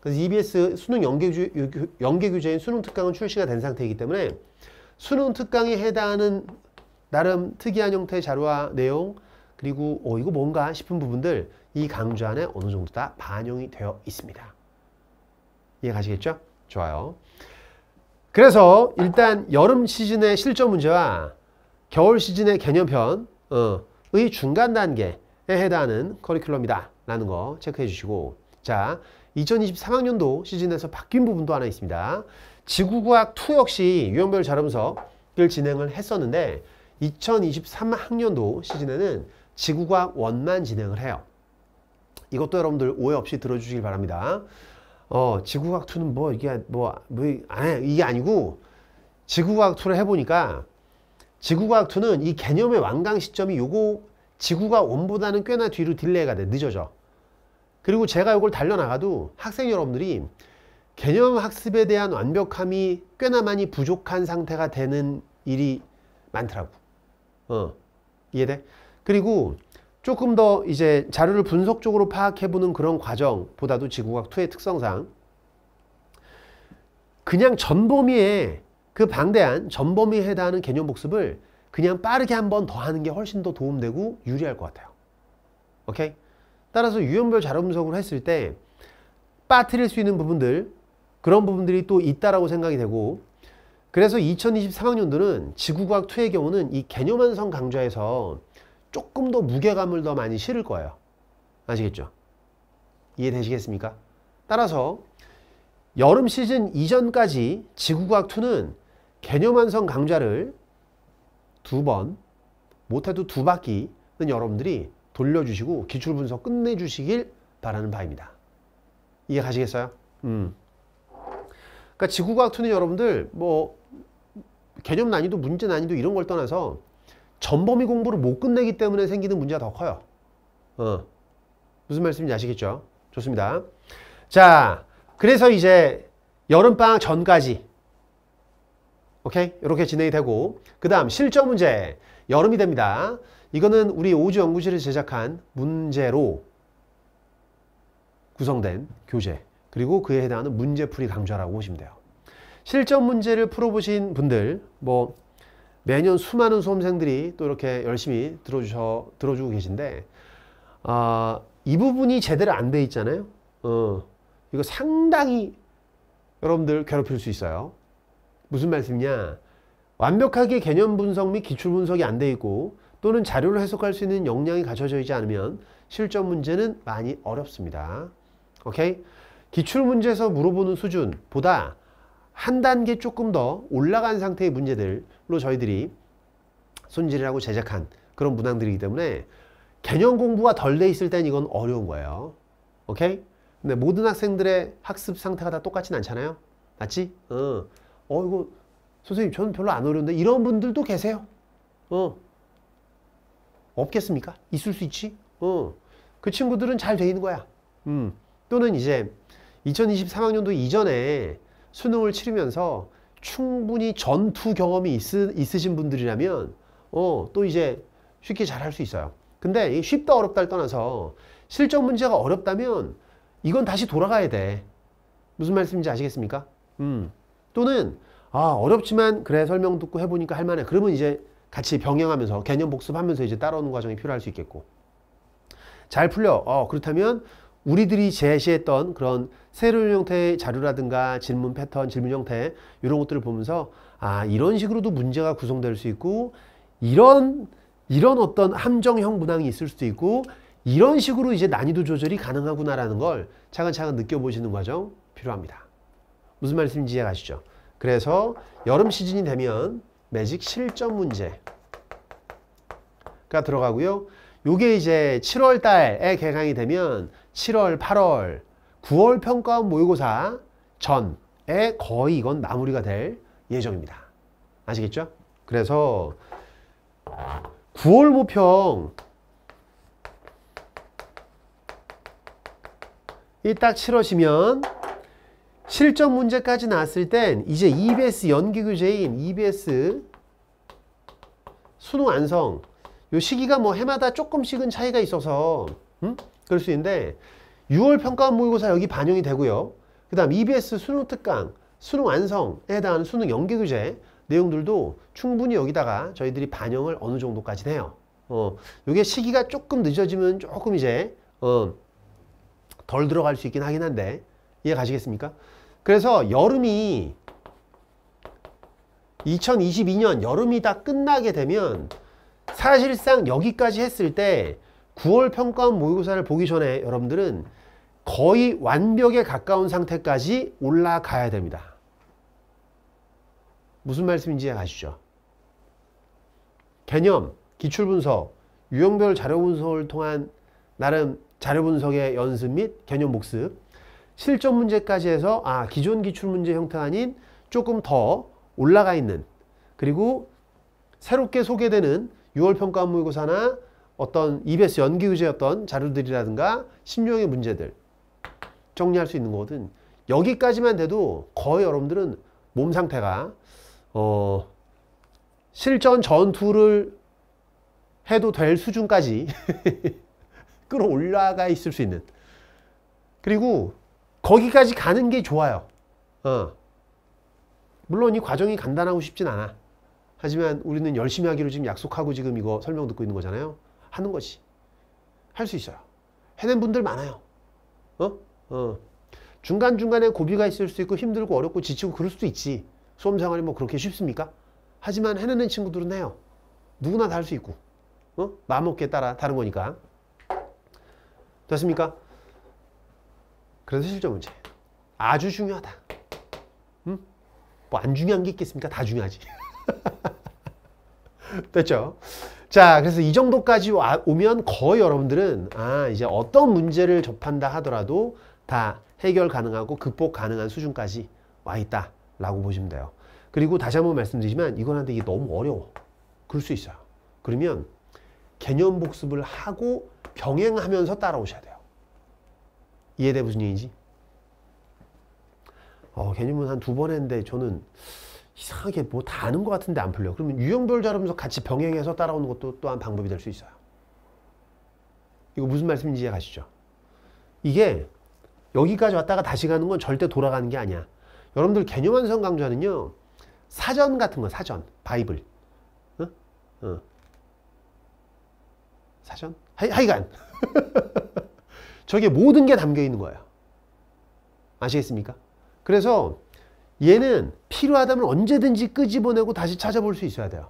그래서 EBS 수능 연계규, 연계규제인 수능 특강은 출시가 된 상태이기 때문에 수능 특강에 해당하는 나름 특이한 형태의 자료와 내용 그리고 어 이거 뭔가 싶은 부분들 이 강좌 안에 어느 정도 다 반영이 되어 있습니다. 이해 가시겠죠? 좋아요. 그래서 일단 여름 시즌의 실전 문제와 겨울 시즌의 개념편의 어, 중간 단계에 해당하는 커리큘럼이다 라는 거 체크해 주시고 자 2023학년도 시즌에서 바뀐 부분도 하나 있습니다 지구과학 2 역시 유형별 자료분석을 진행을 했었는데 2023학년도 시즌에는 지구과학 1만 진행을 해요 이것도 여러분들 오해 없이 들어주시길 바랍니다 어, 지구과학투는 뭐 이게 뭐, 뭐 아니, 이게 아니고 지구과학투를 해보니까 지구과학투는 이 개념의 완강 시점이 요거 지구가 원보다는 꽤나 뒤로 딜레이가 돼 늦어져. 그리고 제가 이걸 달려나가도 학생 여러분들이 개념 학습에 대한 완벽함이 꽤나 많이 부족한 상태가 되는 일이 많더라고. 어, 이해돼? 그리고 조금 더 이제 자료를 분석적으로 파악해보는 그런 과정보다도 지구과학2의 특성상 그냥 전범위에 그 방대한 전범위에 해당하는 개념 복습을 그냥 빠르게 한 번 더 하는 게 훨씬 더 도움되고 유리할 것 같아요. 오케이? 따라서 유형별 자료 분석을 했을 때 빠뜨릴 수 있는 부분들 그런 부분들이 또 있다라고 생각이 되고 그래서 2023학년도는 지구과학2의 경우는 이 개념 완성 강좌에서 조금 더 무게감을 더 많이 실을 거예요. 아시겠죠? 이해되시겠습니까? 따라서 여름 시즌 이전까지 지구과학2는 개념 완성 강좌를 두 번, 못해도 두 바퀴는 여러분들이 돌려주시고 기출 분석 끝내주시길 바라는 바입니다. 이해 가시겠어요? 음. 그러니까 지구과학2는 여러분들 뭐 개념 난이도, 문제 난이도 이런 걸 떠나서 전범위 공부를 못 끝내기 때문에 생기는 문제가 더 커요. 어. 무슨 말씀인지 아시겠죠? 좋습니다. 자, 그래서 이제 여름방학 전까지 오케이? 이렇게 진행이 되고 그 다음 실전 문제 여름이 됩니다. 이거는 우리 오주 연구실이 제작한 문제로 구성된 교재 그리고 그에 해당하는 문제풀이 강좌라고 보시면 돼요. 실전 문제를 풀어보신 분들 뭐 매년 수많은 수험생들이 또 이렇게 열심히 들어주셔, 들어주고 계신데 아, 이 부분이 제대로 안 돼 있잖아요. 어, 이거 상당히 여러분들 괴롭힐 수 있어요. 무슨 말씀이냐? 완벽하게 개념 분석 및 기출 분석이 안 돼 있고 또는 자료를 해석할 수 있는 역량이 갖춰져 있지 않으면 실전 문제는 많이 어렵습니다. 오케이? 기출 문제에서 물어보는 수준보다 한 단계 조금 더 올라간 상태의 문제들로 저희들이 손질하고 제작한 그런 문항들이기 때문에 개념 공부가 덜 돼 있을 땐 이건 어려운 거예요. 오케이? 근데 모든 학생들의 학습 상태가 다 똑같진 않잖아요. 맞지? 어, 어 이거 선생님 저는 별로 안 어려운데 이런 분들도 계세요. 어, 없겠습니까? 있을 수 있지. 어, 그 친구들은 잘 돼 있는 거야. 음, 또는 이제 2023학년도 이전에 수능을 치르면서 충분히 전투 경험이 있으, 있으신 분들이라면 어, 또 이제 쉽게 잘 할 수 있어요. 근데 쉽다 어렵다를 떠나서 실전 문제가 어렵다면 이건 다시 돌아가야 돼. 무슨 말씀인지 아시겠습니까? 음. 또는 아 어렵지만 그래 설명 듣고 해보니까 할만해. 그러면 이제 같이 병행하면서 개념 복습하면서 이제 따라오는 과정이 필요할 수 있겠고 잘 풀려. 어 그렇다면 우리들이 제시했던 그런 세로운 형태의 자료라든가 질문 패턴, 질문 형태 이런 것들을 보면서 아 이런 식으로도 문제가 구성될 수 있고 이런 이런 어떤 함정형 문항이 있을 수도 있고 이런 식으로 이제 난이도 조절이 가능하구나라는 걸 차근차근 느껴보시는 과정 필요합니다. 무슨 말씀인지 이해가시죠? 그래서 여름 시즌이 되면 매직 실전 문제가 들어가고요. 요게 이제 7월 달에 개강이 되면 7월, 8월, 9월 평가원 모의고사 전에 거의 이건 마무리가 될 예정입니다. 아시겠죠? 그래서 9월 모평 이 딱 치러시면 실전 문제까지 나왔을 땐 이제 EBS 연기 교재인 EBS 수능 완성 요 시기가 뭐 해마다 조금씩은 차이가 있어서 음? 그럴 수 있는데 6월 평가 원 모의고사 여기 반영이 되고요. 그 다음 EBS 수능 특강, 수능 완성에 대한 수능 연계 교재 내용들도 충분히 여기다가 저희들이 반영을 어느 정도까지 해요. 어, 이게 시기가 조금 늦어지면 조금 이제 어, 덜 들어갈 수 있긴 하긴 한데 이해 가시겠습니까? 그래서 여름이 2022년 여름이 다 끝나게 되면 사실상 여기까지 했을 때 9월 평가원 모의고사를 보기 전에 여러분들은 거의 완벽에 가까운 상태까지 올라가야 됩니다. 무슨 말씀인지 아시죠? 개념, 기출분석, 유형별 자료분석을 통한 나름 자료분석의 연습 및 개념 복습, 실전 문제까지 해서 아 기존 기출문제 형태 아닌 조금 더 올라가 있는 그리고 새롭게 소개되는 6월 평가 모의고사나 어떤 e 에 s 연기 교재였던 자료들이라든가 신령의 문제들 정리할 수 있는 거거든. 여기까지만 돼도 거의 여러분들은 몸 상태가 어 실전 전투를 해도 될 수준까지 끌어올라가 있을 수 있는 그리고 거기까지 가는 게 좋아요. 어. 물론 이 과정이 간단하고 쉽진 않아. 하지만 우리는 열심히 하기로 지금 약속하고 지금 이거 설명 듣고 있는 거잖아요. 하는 것이 할 수 있어요. 해낸 분들 많아요. 어? 어. 중간중간에 고비가 있을 수 있고 힘들고 어렵고 지치고 그럴 수도 있지. 수험 생활이 뭐 그렇게 쉽습니까? 하지만 해내는 친구들은 해요. 누구나 다 할 수 있고. 어? 마음먹기에 따라 다른 거니까. 됐습니까? 그래서 실전 문제. 아주 중요하다. 음? 뭐안 중요한 게 있겠습니까? 다 중요하지. 됐죠? 자, 그래서 이 정도까지 오면 거의 여러분들은 아, 이제 어떤 문제를 접한다 하더라도 다 해결 가능하고 극복 가능한 수준까지 와 있다 라고 보시면 돼요. 그리고 다시 한번 말씀드리지만 이건 한데 이게 너무 어려워. 그럴 수 있어요. 그러면 개념 복습을 하고 병행하면서 따라오셔야 돼요. 이해돼 무슨 얘기인지? 어, 개념은 한 두 번 했는데 저는 이상하게 뭐 다 아는 것 같은데 안 풀려. 그러면 유형별 자료면서 같이 병행해서 따라오는 것도 또한 방법이 될 수 있어요. 이거 무슨 말씀인지 이해가시죠? 이게 여기까지 왔다가 다시 가는 건 절대 돌아가는 게 아니야. 여러분들 개념 완성 강좌는요. 사전 같은 거 사전 바이블 어? 어. 사전 하, 하여간 저게 모든 게 담겨 있는 거예요 아시겠습니까 그래서 얘는 필요하다면 언제든지 끄집어내고 다시 찾아볼 수 있어야 돼요.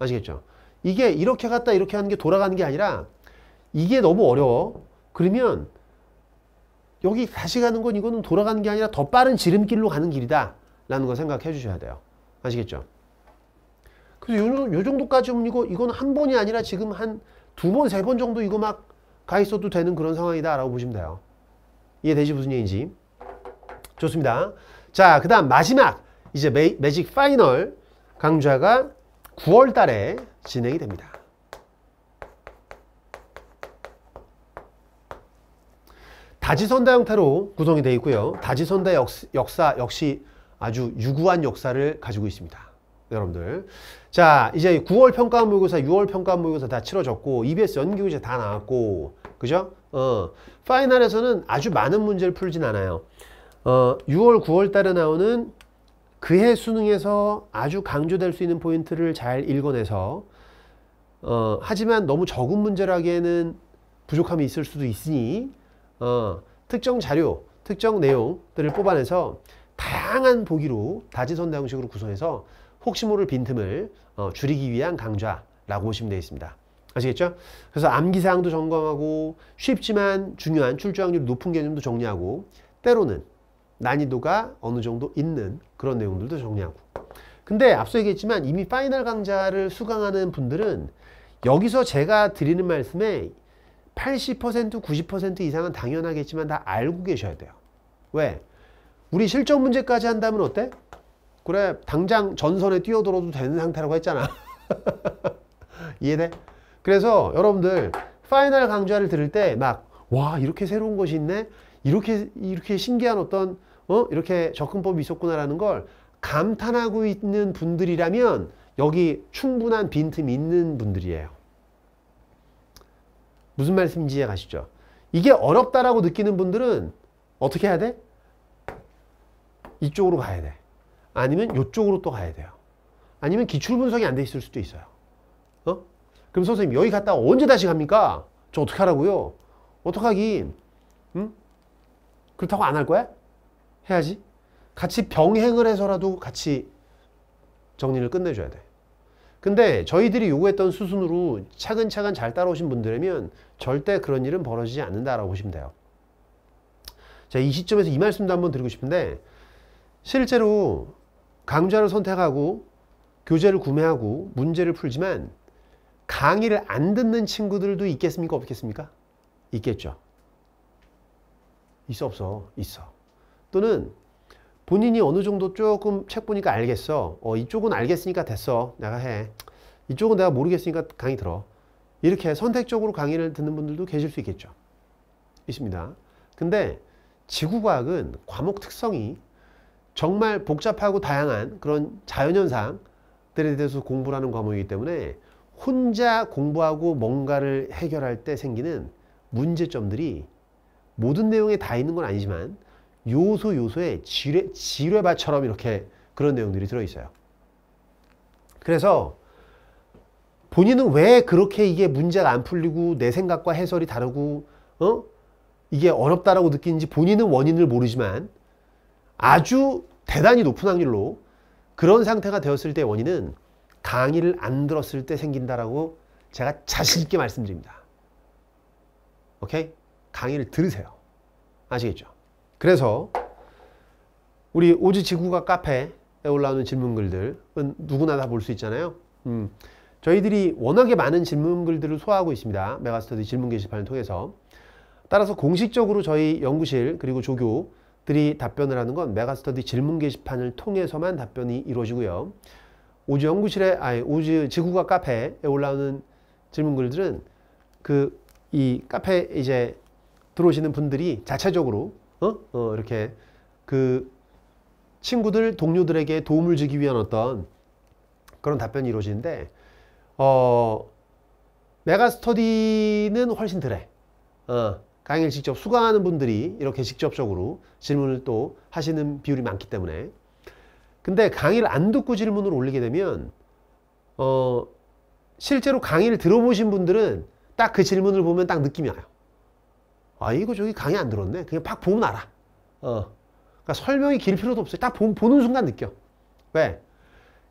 아시겠죠? 이게 이렇게 갔다 이렇게 하는 게 돌아가는 게 아니라 이게 너무 어려워. 그러면 여기 다시 가는 건 이거는 돌아가는 게 아니라 더 빠른 지름길로 가는 길이다. 라는 거 생각해 주셔야 돼요. 아시겠죠? 그래서 요, 요 정도까지 면 이거, 이건 한 번이 아니라 지금 한 두 번, 세 번 정도 이거 막 가 있어도 되는 그런 상황이다. 라고 보시면 돼요. 이해되지 무슨 얘기인지. 좋습니다. 자, 그 다음 마지막 이제 매, 매직 파이널 강좌가 9월 달에 진행이 됩니다. 다지선다 형태로 구성이 되어 있고요. 다지선다 역사 역시 아주 유구한 역사를 가지고 있습니다. 여러분들. 자, 이제 9월 평가 모의고사, 6월 평가 모의고사 다 치러졌고 EBS 연기 교재다 나왔고 그죠? 어. 파이널에서는 아주 많은 문제를 풀진 않아요. 어, 6월 9월 달에 나오는 그해 수능에서 아주 강조될 수 있는 포인트를 잘 읽어내서 어, 하지만 너무 적은 문제라기에는 부족함이 있을 수도 있으니 어, 특정 자료, 특정 내용들을 뽑아내서 다양한 보기로 다지선다 형식으로 구성해서 혹시 모를 빈틈을 어, 줄이기 위한 강좌라고 보시면 되겠습니다. 아시겠죠? 그래서 암기사항도 점검하고 쉽지만 중요한 출제 확률 높은 개념도 정리하고 때로는 난이도가 어느 정도 있는 그런 내용들도 정리하고 근데 앞서 얘기했지만 이미 파이널 강좌를 수강하는 분들은 여기서 제가 드리는 말씀에 80% 90% 이상은 당연하겠지만 다 알고 계셔야 돼요 왜? 우리 실전 문제까지 한다면 어때? 그래 당장 전선에 뛰어들어도 되는 상태라고 했잖아 이해돼? 그래서 여러분들 파이널 강좌를 들을 때 막 와 이렇게 새로운 것이 있네 이렇게 이렇게 신기한 어떤 어 이렇게 접근법이 있었구나라는 걸 감탄하고 있는 분들이라면 여기 충분한 빈틈이 있는 분들이에요. 무슨 말씀인지 이해가시죠? 이게 어렵다라고 느끼는 분들은 어떻게 해야 돼? 이쪽으로 가야 돼. 아니면 이쪽으로 또 가야 돼요. 아니면 기출 분석이 안 돼 있을 수도 있어요. 어? 그럼 선생님 여기 갔다 언제 다시 갑니까? 저 어떻게 하라고요? 어떡하긴? 응? 음? 그렇다고 안 할 거야? 해야지. 같이 병행을 해서라도 같이 정리를 끝내줘야 돼. 근데 저희들이 요구했던 수순으로 차근차근 잘 따라오신 분들이면 절대 그런 일은 벌어지지 않는다라고 보시면 돼요. 자, 이 시점에서 이 말씀도 한번 드리고 싶은데 실제로 강좌를 선택하고 교재를 구매하고 문제를 풀지만 강의를 안 듣는 친구들도 있겠습니까? 없겠습니까? 있겠죠. 있어 없어 있어 또는 본인이 어느 정도 조금 책 보니까 알겠어 어, 이쪽은 알겠으니까 됐어 내가 해 이쪽은 내가 모르겠으니까 강의 들어 이렇게 선택적으로 강의를 듣는 분들도 계실 수 있겠죠 있습니다 근데 지구과학은 과목 특성이 정말 복잡하고 다양한 그런 자연현상들에 대해서 공부하는 과목이기 때문에 혼자 공부하고 뭔가를 해결할 때 생기는 문제점들이 모든 내용에 다 있는 건 아니지만 요소 요소에 지뢰, 지뢰밭처럼 이렇게 그런 내용들이 들어있어요. 그래서 본인은 왜 그렇게 이게 문제가 안 풀리고 내 생각과 해설이 다르고 어? 이게 어렵다라고 느끼는지 본인은 원인을 모르지만 아주 대단히 높은 확률로 그런 상태가 되었을 때 원인은 강의를 안 들었을 때 생긴다라고 제가 자신 있게 말씀드립니다. 오케이? 강의를 들으세요. 아시겠죠? 그래서 우리 오지지구가 카페에 올라오는 질문글들은 누구나 다 볼 수 있잖아요. 음, 저희들이 워낙에 많은 질문글들을 소화하고 있습니다. 메가스터디 질문 게시판을 통해서. 따라서 공식적으로 저희 연구실 그리고 조교들이 답변을 하는 건 메가스터디 질문 게시판을 통해서만 답변이 이루어지고요. 오즈 연구실에, 아니, 오즈 지구가 카페에 올라오는 질문글들은 그 이 카페 이제 들어오시는 분들이 자체적으로 어? 어, 이렇게 그 친구들 동료들에게 도움을 주기 위한 어떤 그런 답변이 이루어지는데 어, 메가스터디는 훨씬 덜해 어, 강의를 직접 수강하는 분들이 이렇게 직접적으로 질문을 또 하시는 비율이 많기 때문에 근데 강의를 안 듣고 질문을 올리게 되면 어, 실제로 강의를 들어보신 분들은 딱 그 질문을 보면 딱 느낌이 와요 아 이거 저기 강의 안 들었네 그냥 팍 보면 알아 어 그러니까 설명이 길 필요도 없어요 딱 보, 보는 순간 느껴 왜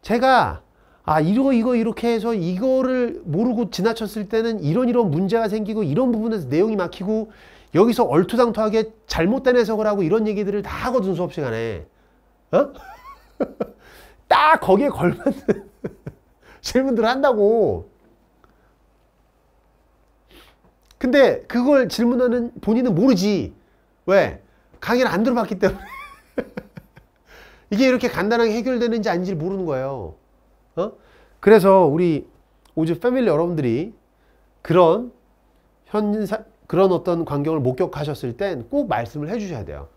제가 아 이거 이거 이렇게 해서 이거를 모르고 지나쳤을 때는 이런 이런 문제가 생기고 이런 부분에서 내용이 막히고 여기서 얼토당토하게 잘못된 해석을 하고 이런 얘기들을 다 하거든 수업 시간에 어? 딱 거기에 걸맞는 질문들을 한다고 근데 그걸 질문하는 본인은 모르지. 왜? 강의를 안 들어봤기 때문에. 이게 이렇게 간단하게 해결되는지 아닌지 모르는 거예요. 어? 그래서 우리 오즈 패밀리 여러분들이 그런 현사, 그런 어떤 광경을 목격하셨을 땐 꼭 말씀을 해주셔야 돼요.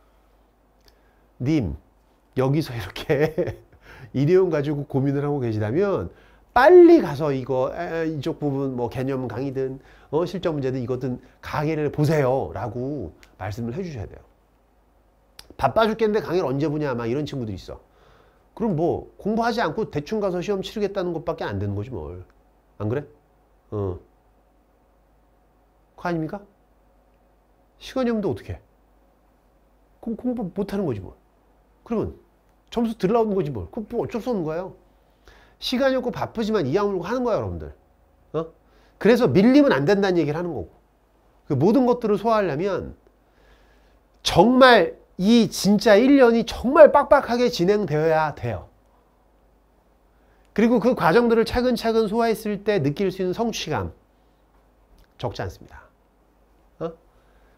님, 여기서 이렇게 일회용 가지고 고민을 하고 계시다면 빨리 가서 이거 이쪽 부분 뭐 개념 강의든 어, 실전 문제든 이거든 강의를 보세요 라고 말씀을 해주셔야 돼요 바빠 죽겠는데 강의를 언제 보냐 아 이런 친구들 있어 그럼 뭐 공부하지 않고 대충 가서 시험 치르겠다는 것밖에 안 되는 거지 뭘안 그래? 어. 그 아닙니까? 시간이 없는데 어떻게 해? 공부 못하는 거지 뭘 그러면 점수 들라오는 거지 뭘 그거 뭐 어쩔 수 없는 거예요 시간이 없고 바쁘지만 이왕물고 하는 거야 여러분들 어? 그래서 밀리면 안 된다는 얘기를 하는 거고 그 모든 것들을 소화하려면 정말 이 진짜 1년이 정말 빡빡하게 진행되어야 돼요 그리고 그 과정들을 차근차근 소화했을 때 느낄 수 있는 성취감 적지 않습니다 어?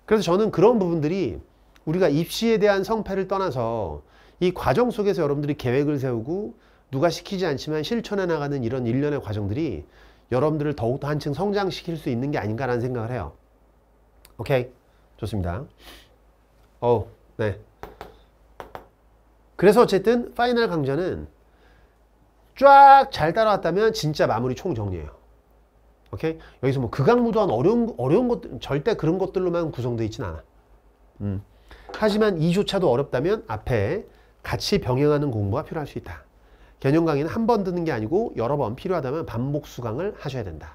그래서 저는 그런 부분들이 우리가 입시에 대한 성패를 떠나서 이 과정 속에서 여러분들이 계획을 세우고 누가 시키지 않지만 실천해 나가는 이런 일련의 과정들이 여러분들을 더욱더 한층 성장시킬 수 있는 게 아닌가라는 생각을 해요. 오케이. 좋습니다. 어 네. 그래서 어쨌든 파이널 강좌는 쫙 잘 따라왔다면 진짜 마무리 총정리예요. 오케이? 여기서 뭐 극악무도한 어려운 어려운 것 절대 그런 것들로만 구성되어 있진 않아. 음. 하지만 이조차도 어렵다면 앞에 같이 병행하는 공부가 필요할 수 있다. 개념 강의는 한 번 듣는 게 아니고 여러 번 필요하다면 반복 수강을 하셔야 된다.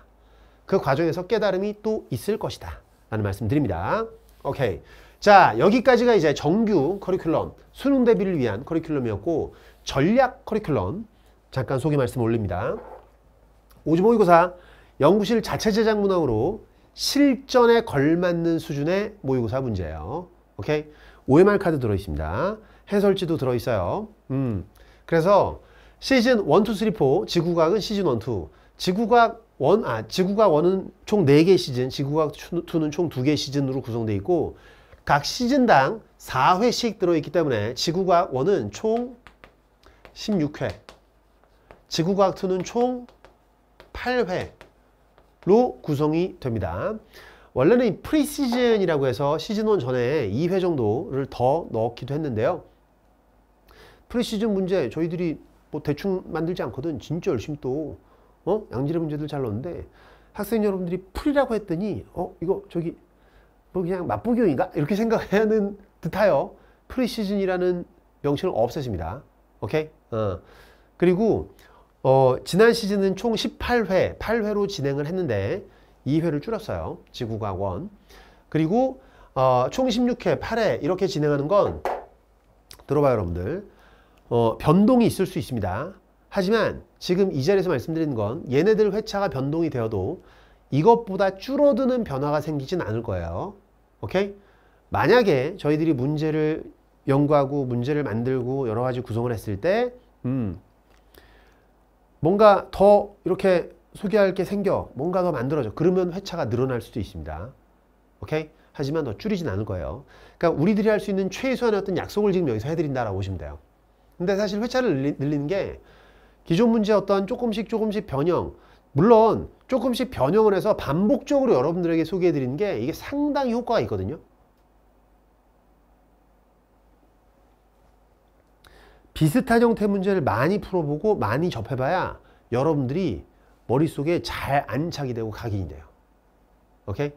그 과정에서 깨달음이 또 있을 것이다. 라는 말씀 드립니다. 오케이. 자, 여기까지가 이제 정규 커리큘럼, 수능 대비를 위한 커리큘럼이었고 전략 커리큘럼 잠깐 소개 말씀 올립니다. 오지 모의고사 연구실 자체 제작 문항으로 실전에 걸맞는 수준의 모의고사 문제예요. 오케이? OMR 카드 들어있습니다. 해설지도 들어있어요. 음. 그래서 시즌 1, 2, 3, 4 지구과학은 시즌 1, 2 지구과학 1, 아 지구과학 1은 총 4개 시즌 지구과학 2는 총 2개 시즌으로 구성되어 있고 각 시즌당 4회씩 들어있기 때문에 지구과학 1은 총 16회 지구과학 2는 총 8회로 구성이 됩니다. 원래는 프리시즌이라고 해서 시즌 1 전에 2회 정도를 더 넣기도 했는데요. 프리시즌 문제 저희들이 뭐 대충 만들지 않거든. 진짜 열심히 또 어? 양질의 문제들 잘 넣는데 학생 여러분들이 풀이라고 했더니 어 이거 저기 뭐 그냥 맛보기용인가 이렇게 생각하는 듯하여 프리시즌이라는 명칭을 없애십니다. 오케이? 어. 그리고 어, 지난 시즌은 총 18회, 8회로 진행을 했는데 2회를 줄였어요. 지구과학 원. 그리고 어, 총 16회, 8회 이렇게 진행하는 건 들어봐요 여러분들. 어, 변동이 있을 수 있습니다. 하지만 지금 이 자리에서 말씀드리는 건 얘네들 회차가 변동이 되어도 이것보다 줄어드는 변화가 생기진 않을 거예요. 오케이? 만약에 저희들이 문제를 연구하고 문제를 만들고 여러 가지 구성을 했을 때 음, 뭔가 더 이렇게 소개할 게 생겨 뭔가 더 만들어져 그러면 회차가 늘어날 수도 있습니다. 오케이? 하지만 더 줄이진 않을 거예요. 그러니까 우리들이 할 수 있는 최소한의 어떤 약속을 지금 여기서 해드린다라고 보시면 돼요. 근데 사실 회차를 늘리는 게 기존 문제 어떤 조금씩 조금씩 변형 물론 조금씩 변형을 해서 반복적으로 여러분들에게 소개해 드리는 게 이게 상당히 효과가 있거든요. 비슷한 형태 문제를 많이 풀어보고 많이 접해봐야 여러분들이 머릿속에 잘 안착이 되고 각인이 돼요. 오케이?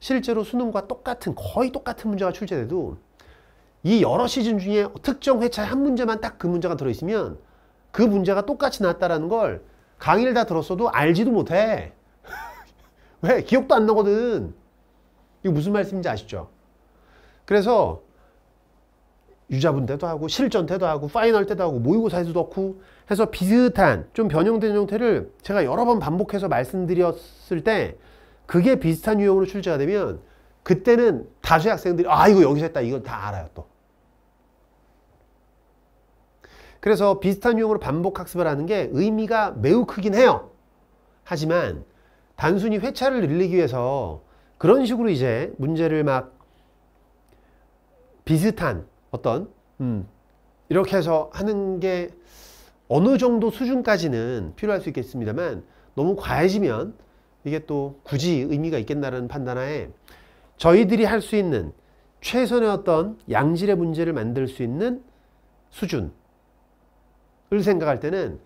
실제로 수능과 똑같은 거의 똑같은 문제가 출제돼도 이 여러 시즌 중에 특정 회차에 한 문제만 딱 그 문제가 들어있으면 그 문제가 똑같이 나왔다라는 걸 강의를 다 들었어도 알지도 못해. 왜? 기억도 안 나거든. 이거 무슨 말씀인지 아시죠? 그래서 유자분 때도 하고 실전 때도 하고 파이널 때도 하고 모의고사에도 서 넣고 해서 비슷한 좀 변형된 형태를 제가 여러 번 반복해서 말씀드렸을 때 그게 비슷한 유형으로 출제가 되면 그때는 다수의 학생들이 아 이거 여기서 했다 이건 다 알아요 또 그래서 비슷한 유형으로 반복 학습을 하는 게 의미가 매우 크긴 해요. 하지만 단순히 회차를 늘리기 위해서 그런 식으로 이제 문제를 막 비슷한 어떤 음, 이렇게 해서 하는 게 어느 정도 수준까지는 필요할 수 있겠습니다만 너무 과해지면 이게 또 굳이 의미가 있겠나라는 판단하에 저희들이 할 수 있는 최선의 어떤 양질의 문제를 만들 수 있는 수준 생각할 때는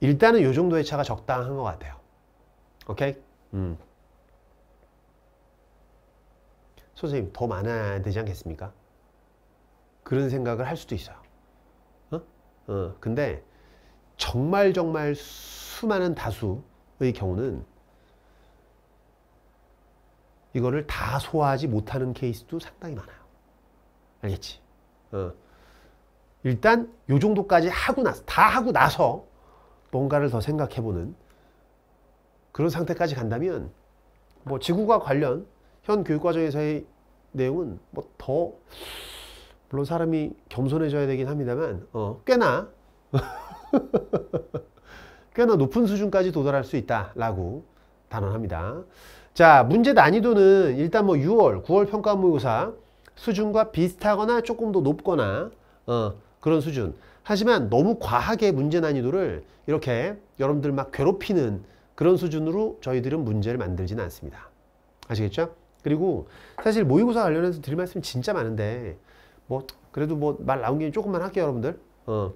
일단은 요 정도의 차가 적당한 것 같아요. 오케이? 음. 선생님 더 많아야 되지 않겠습니까? 그런 생각을 할 수도 있어요. 어? 어, 근데 정말 정말 수많은 다수의 경우는 이거를 다 소화하지 못하는 케이스도 상당히 많아요. 알겠지? 어. 일단 요 정도까지 하고 나서 다 하고 나서 뭔가를 더 생각해보는 그런 상태까지 간다면 뭐 지구과 관련 현 교육 과정에서의 내용은 뭐 더 물론 사람이 겸손해져야 되긴 합니다만 어, 꽤나 꽤나 높은 수준까지 도달할 수 있다라고 단언합니다. 자 문제 난이도는 일단 뭐 6월, 9월 평가 모의고사 수준과 비슷하거나 조금 더 높거나 어, 그런 수준. 하지만 너무 과하게 문제 난이도를 이렇게 여러분들 막 괴롭히는 그런 수준으로 저희들은 문제를 만들지는 않습니다. 아시겠죠? 그리고 사실 모의고사 관련해서 드릴 말씀이 진짜 많은데 뭐 그래도 뭐 말 나온 김에 조금만 할게요 여러분들 어.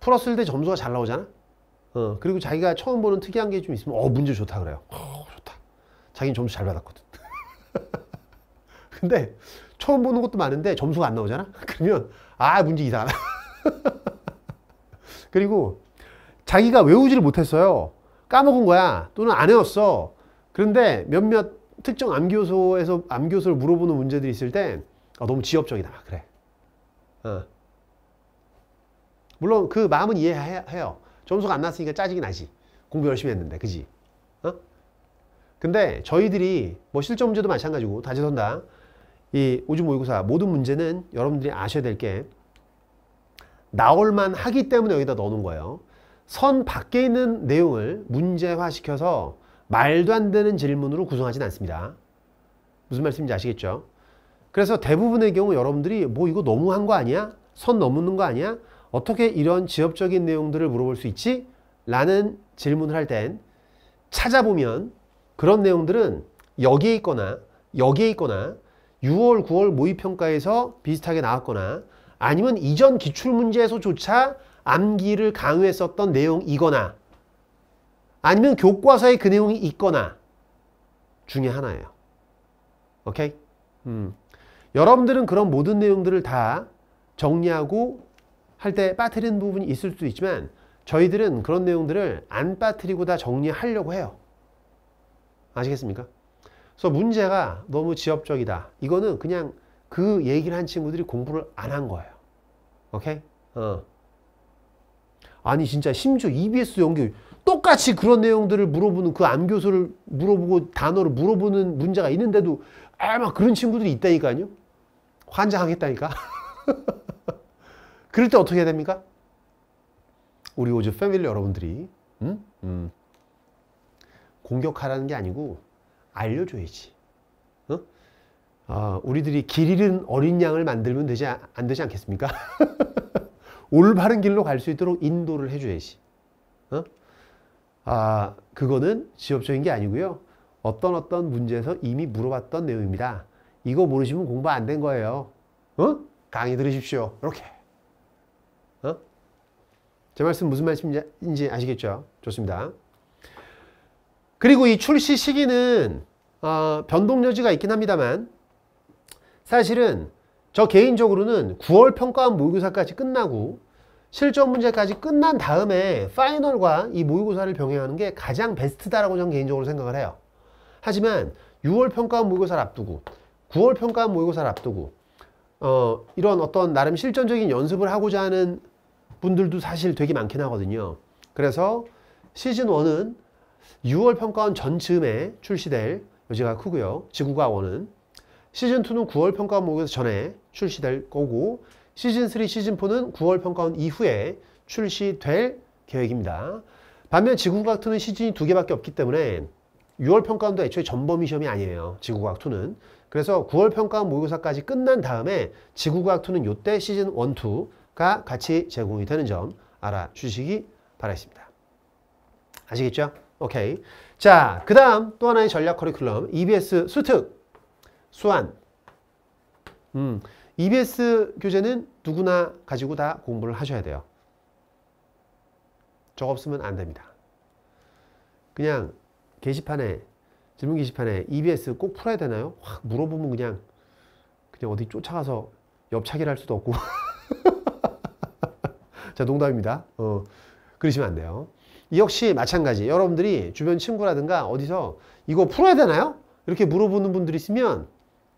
풀었을 때 점수가 잘 나오잖아 어. 그리고 자기가 처음 보는 특이한 게 좀 있으면 어 문제 좋다 그래요 어 좋다 자기는 점수 잘 받았거든 근데 처음 보는 것도 많은데 점수가 안 나오잖아 그러면 아 문제 이상하다 그리고 자기가 외우지를 못했어요 까먹은 거야 또는 안 외웠어 그런데 몇몇 특정 암교소에서 암교소를 물어보는 문제들이 있을 때 아, 어, 너무 지엽적이다 아, 그래 어. 물론 그 마음은 이해해요 점수가 안 났으니까 짜증이 나지 공부 열심히 했는데 그지 어? 근데 저희들이 뭐 실전 문제도 마찬가지고 다 재선다 이 우주 모의고사 모든 문제는 여러분들이 아셔야 될 게 나올만 하기 때문에 여기다 넣어놓은 거예요. 선 밖에 있는 내용을 문제화시켜서 말도 안 되는 질문으로 구성하진 않습니다. 무슨 말씀인지 아시겠죠? 그래서 대부분의 경우 여러분들이 뭐 이거 너무한 거 아니야? 선 넘는 거 아니야? 어떻게 이런 지엽적인 내용들을 물어볼 수 있지? 라는 질문을 할 땐 찾아보면 그런 내용들은 여기에 있거나 여기에 있거나 6월, 9월 모의평가에서 비슷하게 나왔거나 아니면 이전 기출문제에서조차 암기를 강요했었던 내용이거나 아니면 교과서에 그 내용이 있거나 중에 하나예요. 오케이? 음. 여러분들은 그런 모든 내용들을 다 정리하고 할 때 빠뜨리는 부분이 있을 수도 있지만 저희들은 그런 내용들을 안 빠뜨리고 다 정리하려고 해요. 아시겠습니까? 그래서 문제가 너무 지엽적이다. 이거는 그냥 그 얘기를 한 친구들이 공부를 안 한 거예요. 오케이? 어. 아니 진짜 심지어 EBS 연기 똑같이 그런 내용들을 물어보는 그안 교수를 물어보고 단어를 물어보는 문제가 있는데도 아막 그런 친구들이 있다니까요. 환장하겠다니까. 그럴 때 어떻게 해야 됩니까? 우리 오즈 패밀리 여러분들이 음? 음. 공격하라는 게 아니고 알려줘야지. 어? 어, 우리들이 길 잃은 어린 양을 만들면 되지, 안 되지 않겠습니까? 올바른 길로 갈 수 있도록 인도를 해줘야지. 어? 아, 그거는 지엽적인 게 아니고요. 어떤 어떤 문제에서 이미 물어봤던 내용입니다. 이거 모르시면 공부 안 된 거예요. 어? 강의 들으십시오. 이렇게. 어? 제 말씀 무슨 말씀인지 아시겠죠? 좋습니다. 그리고 이 출시 시기는 어, 변동 여지가 있긴 합니다만 사실은 저 개인적으로는 9월 평가원 모의고사까지 끝나고 실전 문제까지 끝난 다음에 파이널과 이 모의고사를 병행하는 게 가장 베스트다라고 저는 개인적으로 생각을 해요. 하지만 6월 평가원 모의고사를 앞두고 9월 평가원 모의고사를 앞두고 어, 이런 어떤 나름 실전적인 연습을 하고자 하는 분들도 사실 되게 많긴 하거든요. 그래서 시즌1은 6월 평가원 전즈음에 출시될 여지가 크고요. 지구가 원은 시즌2는 9월 평가원목에서 전에 출시될 거고 시즌3, 시즌4는 9월 평가원 이후에 출시될 계획입니다. 반면 지구과학2는 시즌이 두 개밖에 없기 때문에 6월 평가원도 애초에 전범위 시험이 아니에요. 지구과학2는. 그래서 9월 평가원 모의고사까지 끝난 다음에 지구과학2는 요때 시즌1, 2가 같이 제공이 되는 점 알아주시기 바라겠습니다. 아시겠죠? 오케이. 자, 그 다음 또 하나의 전략 커리큘럼 EBS 수특, 수완. 음, EBS 교재는 누구나 가지고 다 공부를 하셔야 돼요. 저거 없으면 안 됩니다. 그냥 게시판에 질문 게시판에 EBS 꼭 풀어야 되나요? 확 물어보면 그냥 그냥 어디 쫓아가서 옆차기를 할 수도 없고 자 농담입니다. 어, 그러시면 안 돼요. 역시 마찬가지. 여러분들이 주변 친구라든가 어디서 이거 풀어야 되나요? 이렇게 물어보는 분들 이 있으면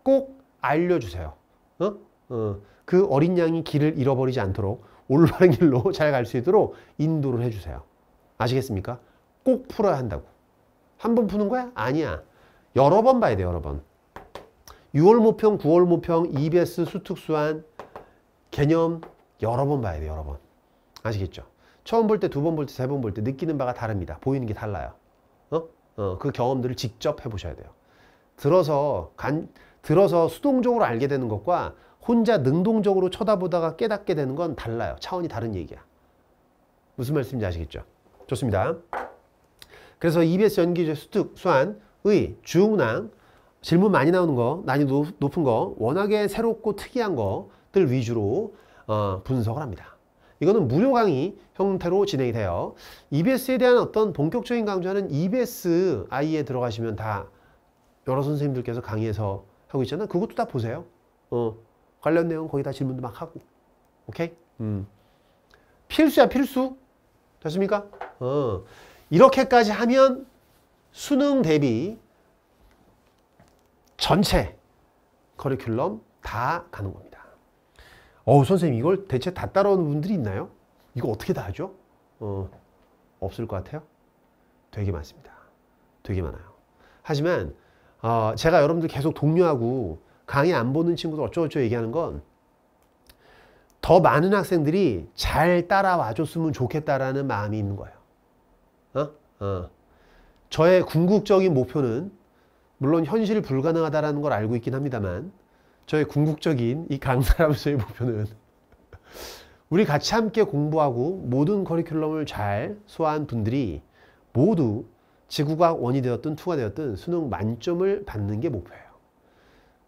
꼭 알려주세요. 어? 어, 그 어린 양이 길을 잃어버리지 않도록 올바른 길로 잘 갈 수 있도록 인도를 해주세요. 아시겠습니까? 꼭 풀어야 한다고. 한 번 푸는 거야? 아니야. 여러 번 봐야 돼 여러 번. 6월 모평, 9월 모평, EBS 수특수한 개념 여러 번 봐야 돼 여러 번. 아시겠죠? 처음 볼 때, 두 번 볼 때, 세 번 볼 때 느끼는 바가 다릅니다. 보이는 게 달라요. 어? 어, 그 경험들을 직접 해보셔야 돼요. 들어서 간, 들어서 수동적으로 알게 되는 것과 혼자 능동적으로 쳐다보다가 깨닫게 되는 건 달라요. 차원이 다른 얘기야. 무슨 말씀인지 아시겠죠? 좋습니다. 그래서 EBS 연기제 수특, 수안, 의, 주문항, 질문 많이 나오는 거, 난이도 높은 거, 워낙에 새롭고 특이한 것들 위주로 어, 분석을 합니다. 이거는 무료 강의 형태로 진행이 돼요. EBS에 대한 어떤 본격적인 강좌는 EBS I에 들어가시면 다 여러 선생님들께서 강의에서 하고 있잖아. 그것도 다 보세요. 어, 관련 내용 거기 다 질문도 막 하고. 오케이? 음. 필수야, 필수. 됐습니까? 어. 이렇게까지 하면 수능 대비 전체 커리큘럼 다 가는 겁니다. 어우 선생님 이걸 대체 다 따라오는 분들이 있나요? 이거 어떻게 다 하죠? 어, 없을 것 같아요? 되게 많습니다. 되게 많아요. 하지만 어, 제가 여러분들 계속 독려하고 강의 안 보는 친구들 어쩌고저쩌고 얘기하는 건 더 많은 학생들이 잘 따라와 줬으면 좋겠다라는 마음이 있는 거예요. 어? 어. 저의 궁극적인 목표는 물론 현실 불가능하다는걸 알고 있긴 합니다만 저의 궁극적인 이 강사람수의 목표는 우리 같이 함께 공부하고 모든 커리큘럼을 잘 소화한 분들이 모두 지구과학 원이 되었든 투가 되었든 수능 만점을 받는 게 목표예요.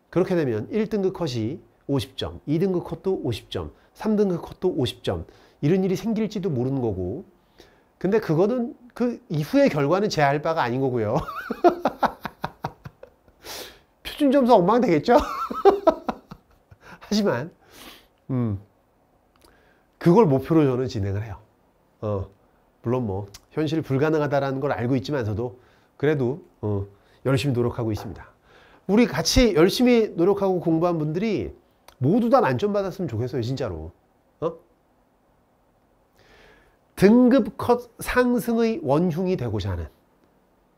그렇게 되면 1등급 컷이 50점, 2등급 컷도 50점, 3등급 컷도 50점 이런 일이 생길지도 모르는 거고 근데 그거는 그 이후의 결과는 제알 바가 아닌 거고요. 수준 점수 엉망되겠죠? 하지만 음, 그걸 목표로 저는 진행을 해요. 어, 물론 뭐 현실 불가능하다라는 걸 알고 있지만서도 그래도 어, 열심히 노력하고 있습니다. 우리 같이 열심히 노력하고 공부한 분들이 모두 다 만점 받았으면 좋겠어요. 진짜로. 어? 등급 컷 상승의 원흉이 되고자 하는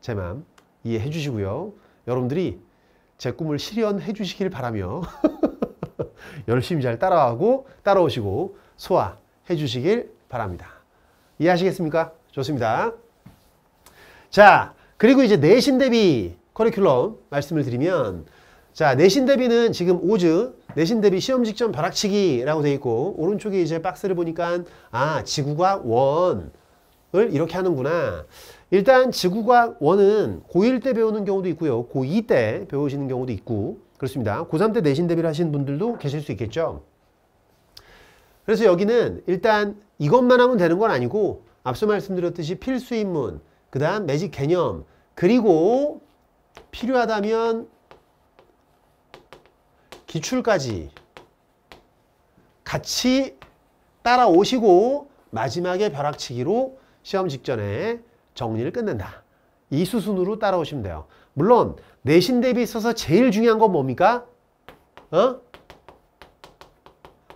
제 마음 이해해 주시고요. 여러분들이 제 꿈을 실현해 주시길 바라며 열심히 잘 따라하고 따라오시고 소화해 주시길 바랍니다. 이해하시겠습니까? 좋습니다. 자, 그리고 이제 내신 대비 커리큘럼 말씀을 드리면 자, 내신 대비는 지금 오즈 내신 대비 시험 직전 벼락치기라고 돼 있고 오른쪽에 이제 박스를 보니까 아, 지구가 원을 이렇게 하는구나. 일단 지구과 학1은 고1 때 배우는 경우도 있고요. 고2 때 배우시는 경우도 있고 그렇습니다. 고3 때 내신 대비를 하시는 분들도 계실 수 있겠죠. 그래서 여기는 일단 이것만 하면 되는 건 아니고 앞서 말씀드렸듯이 필수 입문, 그 다음 매직 개념, 그리고 필요하다면 기출까지 같이 따라오시고 마지막에 벼락치기로 시험 직전에 정리를 끝낸다. 이 수순으로 따라오시면 돼요. 물론 내신 대비 있어서 제일 중요한 건 뭡니까? 어?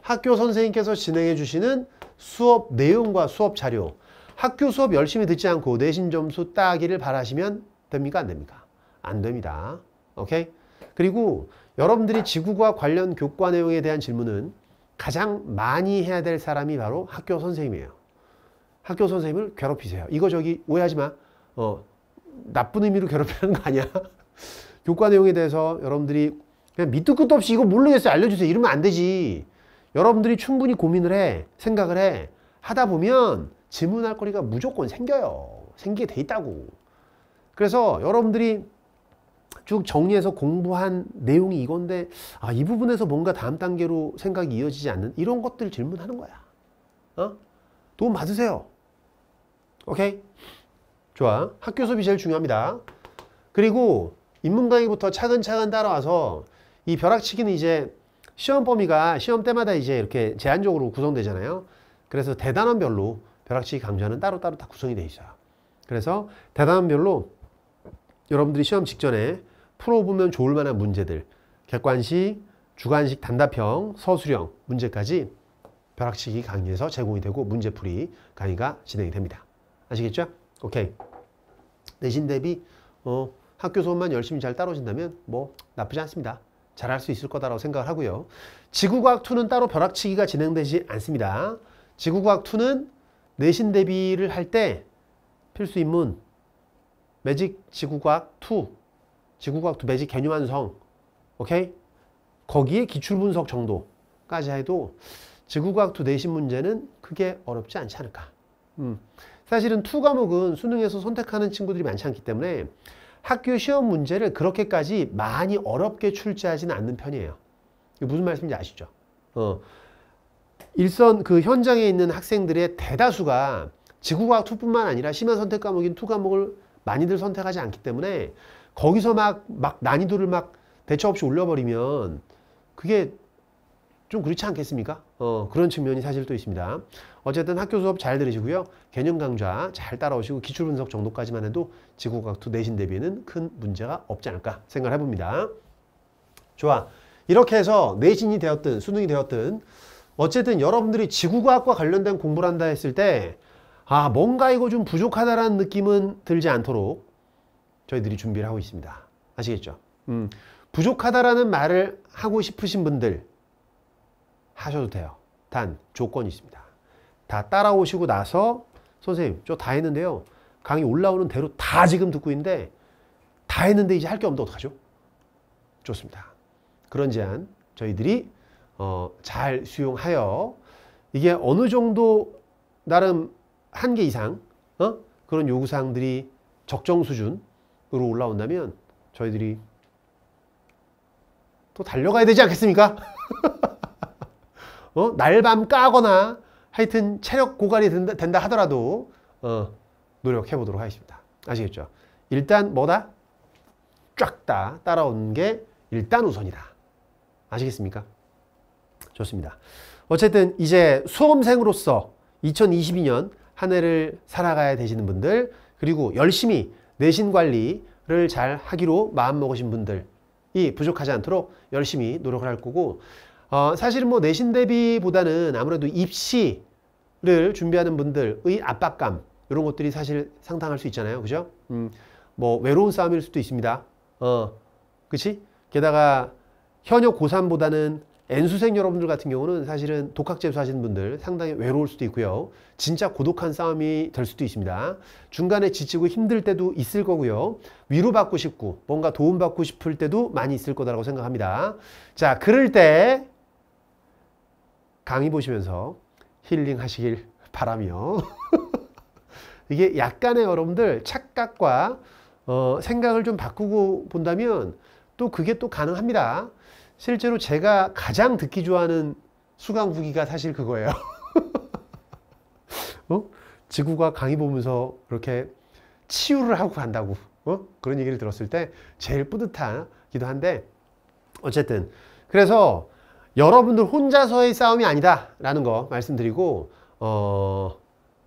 학교 선생님께서 진행해 주시는 수업 내용과 수업 자료 학교 수업 열심히 듣지 않고 내신 점수 따기를 바라시면 됩니까? 안 됩니까? 안 됩니다. 오케이? 그리고 여러분들이 지구과 관련 교과 내용에 대한 질문은 가장 많이 해야 될 사람이 바로 학교 선생님이에요. 학교 선생님을 괴롭히세요. 이거 저기 오해하지 마. 어, 나쁜 의미로 괴롭히는 거 아니야. 교과 내용에 대해서 여러분들이 그냥 밑도 끝도 없이 이거 모르겠어요. 알려주세요. 이러면 안 되지. 여러분들이 충분히 고민을 해. 생각을 해. 하다 보면 질문할 거리가 무조건 생겨요. 생기게 돼 있다고. 그래서 여러분들이 쭉 정리해서 공부한 내용이 이건데 아, 이 부분에서 뭔가 다음 단계로 생각이 이어지지 않는 이런 것들 질문하는 거야. 어? 도움 받으세요. 오케이? 좋아. 학교 수업이 제일 중요합니다. 그리고 인문 강의부터 차근차근 따라와서 이 벼락치기는 이제 시험 범위가 시험 때마다 이제 이렇게 제한적으로 구성되잖아요. 그래서 대단원별로 벼락치기 강좌는 따로따로 다 구성이 돼 있어요. 그래서 대단원별로 여러분들이 시험 직전에 풀어보면 좋을 만한 문제들 객관식, 주관식, 단답형, 서술형 문제까지 벼락치기 강의에서 제공이 되고 문제풀이 강의가 진행이 됩니다. 아시겠죠? 오케이. 내신 대비 어, 학교 수업만 열심히 잘 따라오신다면 뭐 나쁘지 않습니다. 잘할 수 있을 거다라고 생각을 하고요. 지구과학2는 따로 벼락치기가 진행되지 않습니다. 지구과학2는 내신 대비를 할 때 필수 입문 매직 지구과학2, 지구과학2 매직 개념 완성, 오케이? 거기에 기출분석 정도까지 해도 지구과학2 내신 문제는 크게 어렵지 않지 않을까. 음. 사실은 투 과목은 수능에서 선택하는 친구들이 많지 않기 때문에 학교 시험 문제를 그렇게까지 많이 어렵게 출제하지는 않는 편이에요. 무슨 말씀인지 아시죠? 어, 일선 그 현장에 있는 학생들의 대다수가 지구과학 2뿐만 아니라 심한 선택 과목인 투 과목을 많이들 선택하지 않기 때문에 거기서 막, 막 난이도를 막 대처 없이 올려버리면 그게 좀 그렇지 않겠습니까? 어, 그런 측면이 사실 또 있습니다. 어쨌든 학교 수업 잘 들으시고요. 개념 강좌 잘 따라오시고 기출 분석 정도까지만 해도 지구과학투 내신 대비에는 큰 문제가 없지 않을까 생각을 해봅니다. 좋아. 이렇게 해서 내신이 되었든 수능이 되었든 어쨌든 여러분들이 지구과학과 관련된 공부를 한다 했을 때 아, 뭔가 이거 좀 부족하다라는 느낌은 들지 않도록 저희들이 준비를 하고 있습니다. 아시겠죠? 음, 부족하다라는 말을 하고 싶으신 분들 하셔도 돼요. 단 조건이 있습니다. 다 따라오시고 나서 선생님 저 다 했는데요. 강의 올라오는 대로 다 지금 듣고 있는데 다 했는데 이제 할 게 없는데 어떡하죠? 좋습니다. 그런 제안 저희들이 어, 잘 수용하여 이게 어느 정도 나름 한개 이상 어? 그런 요구사항들이 적정 수준으로 올라온다면 저희들이 또 달려가야 되지 않겠습니까? 어? 날밤 까거나 하여튼 체력 고갈이 된다, 된다 하더라도 어, 노력해 보도록 하겠습니다. 아시겠죠? 일단 뭐다? 쫙 다 따라오는 게 일단 우선이다. 아시겠습니까? 좋습니다. 어쨌든 이제 수험생으로서 2022년 한 해를 살아가야 되시는 분들 그리고 열심히 내신 관리를 잘 하기로 마음먹으신 분들이 부족하지 않도록 열심히 노력을 할 거고 어, 사실 뭐 내신 대비보다는 아무래도 입시를 준비하는 분들의 압박감 이런 것들이 사실 상당할 수 있잖아요. 그죠? 음, 뭐 외로운 싸움일 수도 있습니다. 어, 그치? 게다가 현역 고3보다는 N수생 여러분들 같은 경우는 사실은 독학 재수하시는 분들 상당히 외로울 수도 있고요. 진짜 고독한 싸움이 될 수도 있습니다. 중간에 지치고 힘들 때도 있을 거고요. 위로받고 싶고 뭔가 도움받고 싶을 때도 많이 있을 거라고 생각합니다. 자, 그럴 때 강의 보시면서 힐링하시길 바라며 이게 약간의 여러분들 착각과 어, 생각을 좀 바꾸고 본다면 또 그게 또 가능합니다. 실제로 제가 가장 듣기 좋아하는 수강 후기가 사실 그거예요. 어? 지구가 강의 보면서 이렇게 치유를 하고 간다고 어? 그런 얘기를 들었을 때 제일 뿌듯하기도 한데 어쨌든 그래서 여러분들 혼자서의 싸움이 아니다 라는 거 말씀드리고 어,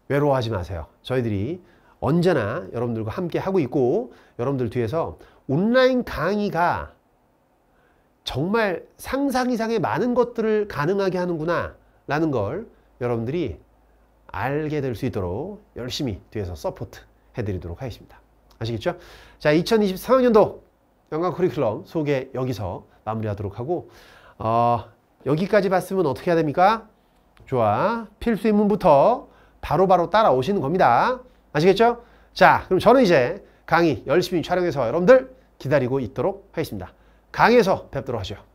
외로워하지 마세요. 저희들이 언제나 여러분들과 함께 하고 있고 여러분들 뒤에서 온라인 강의가 정말 상상 이상의 많은 것들을 가능하게 하는구나 라는 걸 여러분들이 알게 될 수 있도록 열심히 뒤에서 서포트 해드리도록 하겠습니다. 아시겠죠? 자, 2023학년도 영광 커리큘럼 소개 여기서 마무리하도록 하고 어, 여기까지 봤으면 어떻게 해야 됩니까? 좋아. 필수 입문부터 바로바로 따라오시는 겁니다. 아시겠죠? 자, 그럼 저는 이제 강의 열심히 촬영해서 여러분들 기다리고 있도록 하겠습니다. 강의에서 뵙도록 하죠.